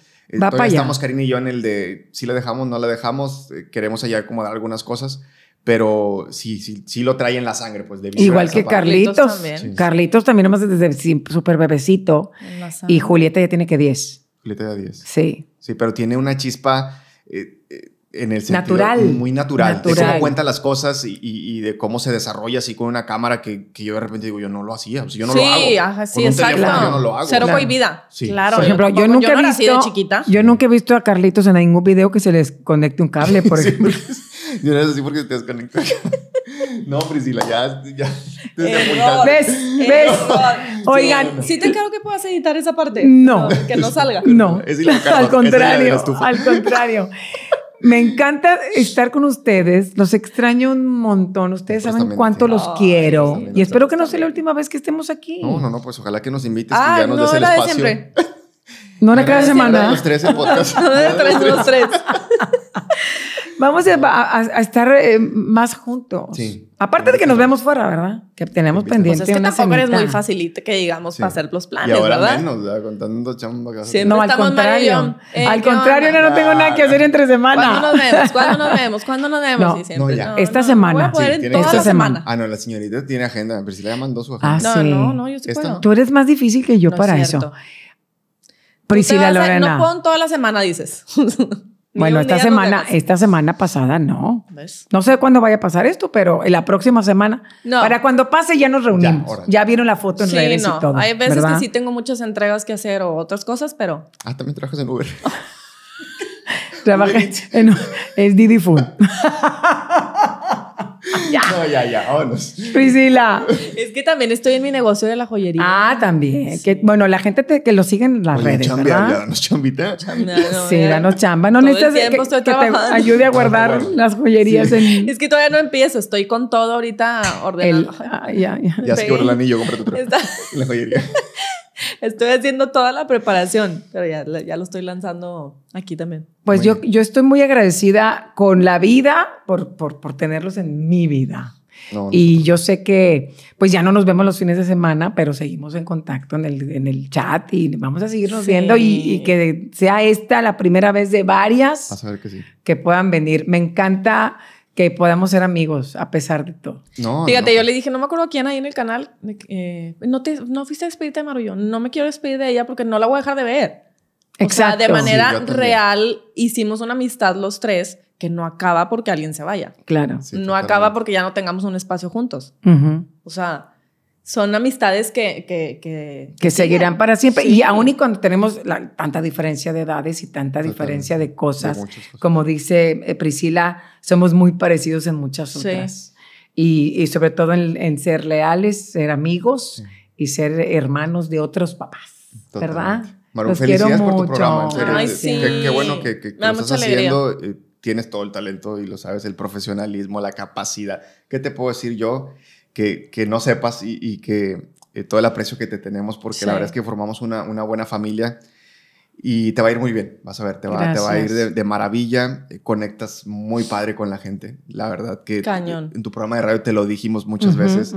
Va eh, para allá. Estamos Karina y yo en el de si la dejamos, no la dejamos, eh, queremos allá acomodar algunas cosas pero si lo trae en la sangre, pues de Igual que Carlitos. Carlitos también. nomás desde súper bebecito. Y Julieta ya tiene que 10. Julieta ya 10. Sí. Sí, pero tiene una chispa. Eh, eh, en el sentido natural. muy natural, natural, de cuenta las cosas y, de cómo se desarrolla así con una cámara que, yo de repente digo, yo no lo hacía, pues, o sea, yo no lo hago. Ajá, sí, exacto Cero claro. Sí. Claro. Por ejemplo, yo, nunca he visto, chiquita. yo nunca he visto a Carlitos en ningún video que se les conecte un cable, por ejemplo. Pues, yo no es así porque se te desconectas. No, Priscila, ya, ya error, ¿Ves? ¿Ves? Oigan, ¿sí te creo que puedas editar esa parte? No. que no salga. No, es al contrario, al contrario. Me encanta estar con ustedes. Los extraño un montón. Ustedes saben cuánto los quiero. Y espero que no sea la última vez que estemos aquí. No, no, no. Pues ojalá que nos invites ah, ya nos no, des la De siempre. No la cada semana. Los tres en podcast. No, de tres, los tres. Vamos a, estar eh, más juntos. Sí. Aparte de que nos vemos fuera, ¿verdad? Que tenemos pendiente. Pues es que tampoco es muy facilito que digamos para hacer los planes. Y ahora ¿verdad? menos, contando chamba que sí, No, al contrario. Eh, al contrario, no, no tengo nada que hacer entre semana. ¿Cuándo nos vemos? ¿Cuándo nos vemos? ¿Cuándo nos vemos? No, y ya. esta semana. Voy semana. Ah, no, la señorita tiene agenda. Pero si le llaman dos su agenda. Ah, sí. No, no, yo sí puedo. Tú eres más difícil que yo para eso. Priscila Lorena. No puedo toda la semana, dices. Bueno, esta semana, esta semana pasada no. No sé cuándo vaya a pasar esto, pero la próxima semana. No. Para cuando pase ya nos reunimos. Ya, vieron la foto en sí, redes Hay veces que sí tengo muchas entregas que hacer o otras cosas, pero. Ah, también trabajas en Uber. Trabajas en es Didi Food. ya. No, ya, ya, vámonos. Priscila. Es que también estoy en mi negocio de la joyería. Ah, también. bueno, la gente que lo sigue en las redes, sí, danos chamba. No necesitas que, te ayude a guardar las joyerías. En... Es que todavía no empiezo. Estoy con todo ahorita ah, ya, ya. Ya se el anillo, compré tu La joyería. Estoy haciendo toda la preparación, pero ya, ya lo estoy lanzando aquí también. Pues yo, yo estoy muy agradecida con la vida por, por, por tenerlos en mi vida. Y yo sé que, pues ya no nos vemos los fines de semana, pero seguimos en contacto en el, en el chat y vamos a seguirnos viendo y, que sea esta la primera vez de varias que, que puedan venir. Me encanta que podamos ser amigos a pesar de todo. No, Fíjate, yo le dije, no me acuerdo quién ahí en el canal, eh, no, te, no fuiste a despedirte de Maruyo, no me quiero despedir de ella porque no la voy a dejar de ver. Exacto. de manera real hicimos una amistad los tres que no acaba porque alguien se vaya. Claro. no acaba porque ya no tengamos un espacio juntos. O sea, son amistades que... Que, seguirán para siempre. Y aún y cuando tenemos tanta diferencia de edades y tanta diferencia de cosas, como dice eh, Priscila, somos muy parecidos en muchas otras. Y, sobre todo en, ser leales, ser amigos y ser hermanos de otros papás, ¿verdad? Maru, felicidades quiero por mucho. tu programa. qué, bueno que, lo estás haciendo. Eh, tienes todo el talento y lo sabes, el profesionalismo, la capacidad. ¿Qué te puedo decir yo? que, no sepas y, que eh, todo el aprecio que te tenemos, porque la verdad es que formamos una, buena familia y te va a ir muy bien, vas a ver, te va, te va a ir de, maravilla, eh, conectas muy padre con la gente, la verdad que en tu programa de radio te lo dijimos muchas veces,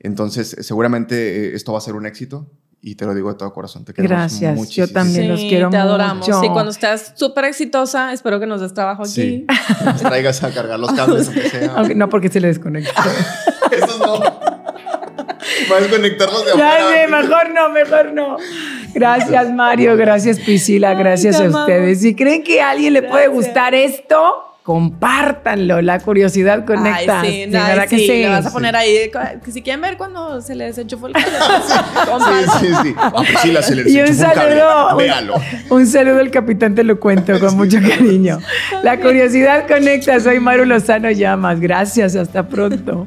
entonces eh, seguramente esto va a ser un éxito, y te lo digo de todo corazón. Te queremos Gracias, yo también los quiero te adoramos. Mucho. cuando estás súper exitosa, espero que nos des trabajo aquí. nos traigas a cargar los cables, aunque sea. no, porque se le desconecta. Eso no. Más conectarnos de Ya mejor no, mejor no. Gracias, Mario. Gracias, Priscila. Gracias a ustedes. Si creen que a alguien le puede gustar esto, compártanlo. La curiosidad conecta. Ay, sí, sí, que sí? Le vas a poner ahí. Que si quieren ver cuando se le enchufó el cable. sí, sí, sí. A Priscila pues se les y un saludo, Véalo. un saludo al capitán, te lo cuento con mucho cariño. La curiosidad conecta. Soy Maru Lozano Llamas. Gracias, hasta pronto.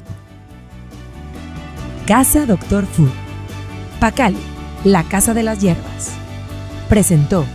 Casa Doctor Fu, Pacali, la casa de las hierbas. Presentó.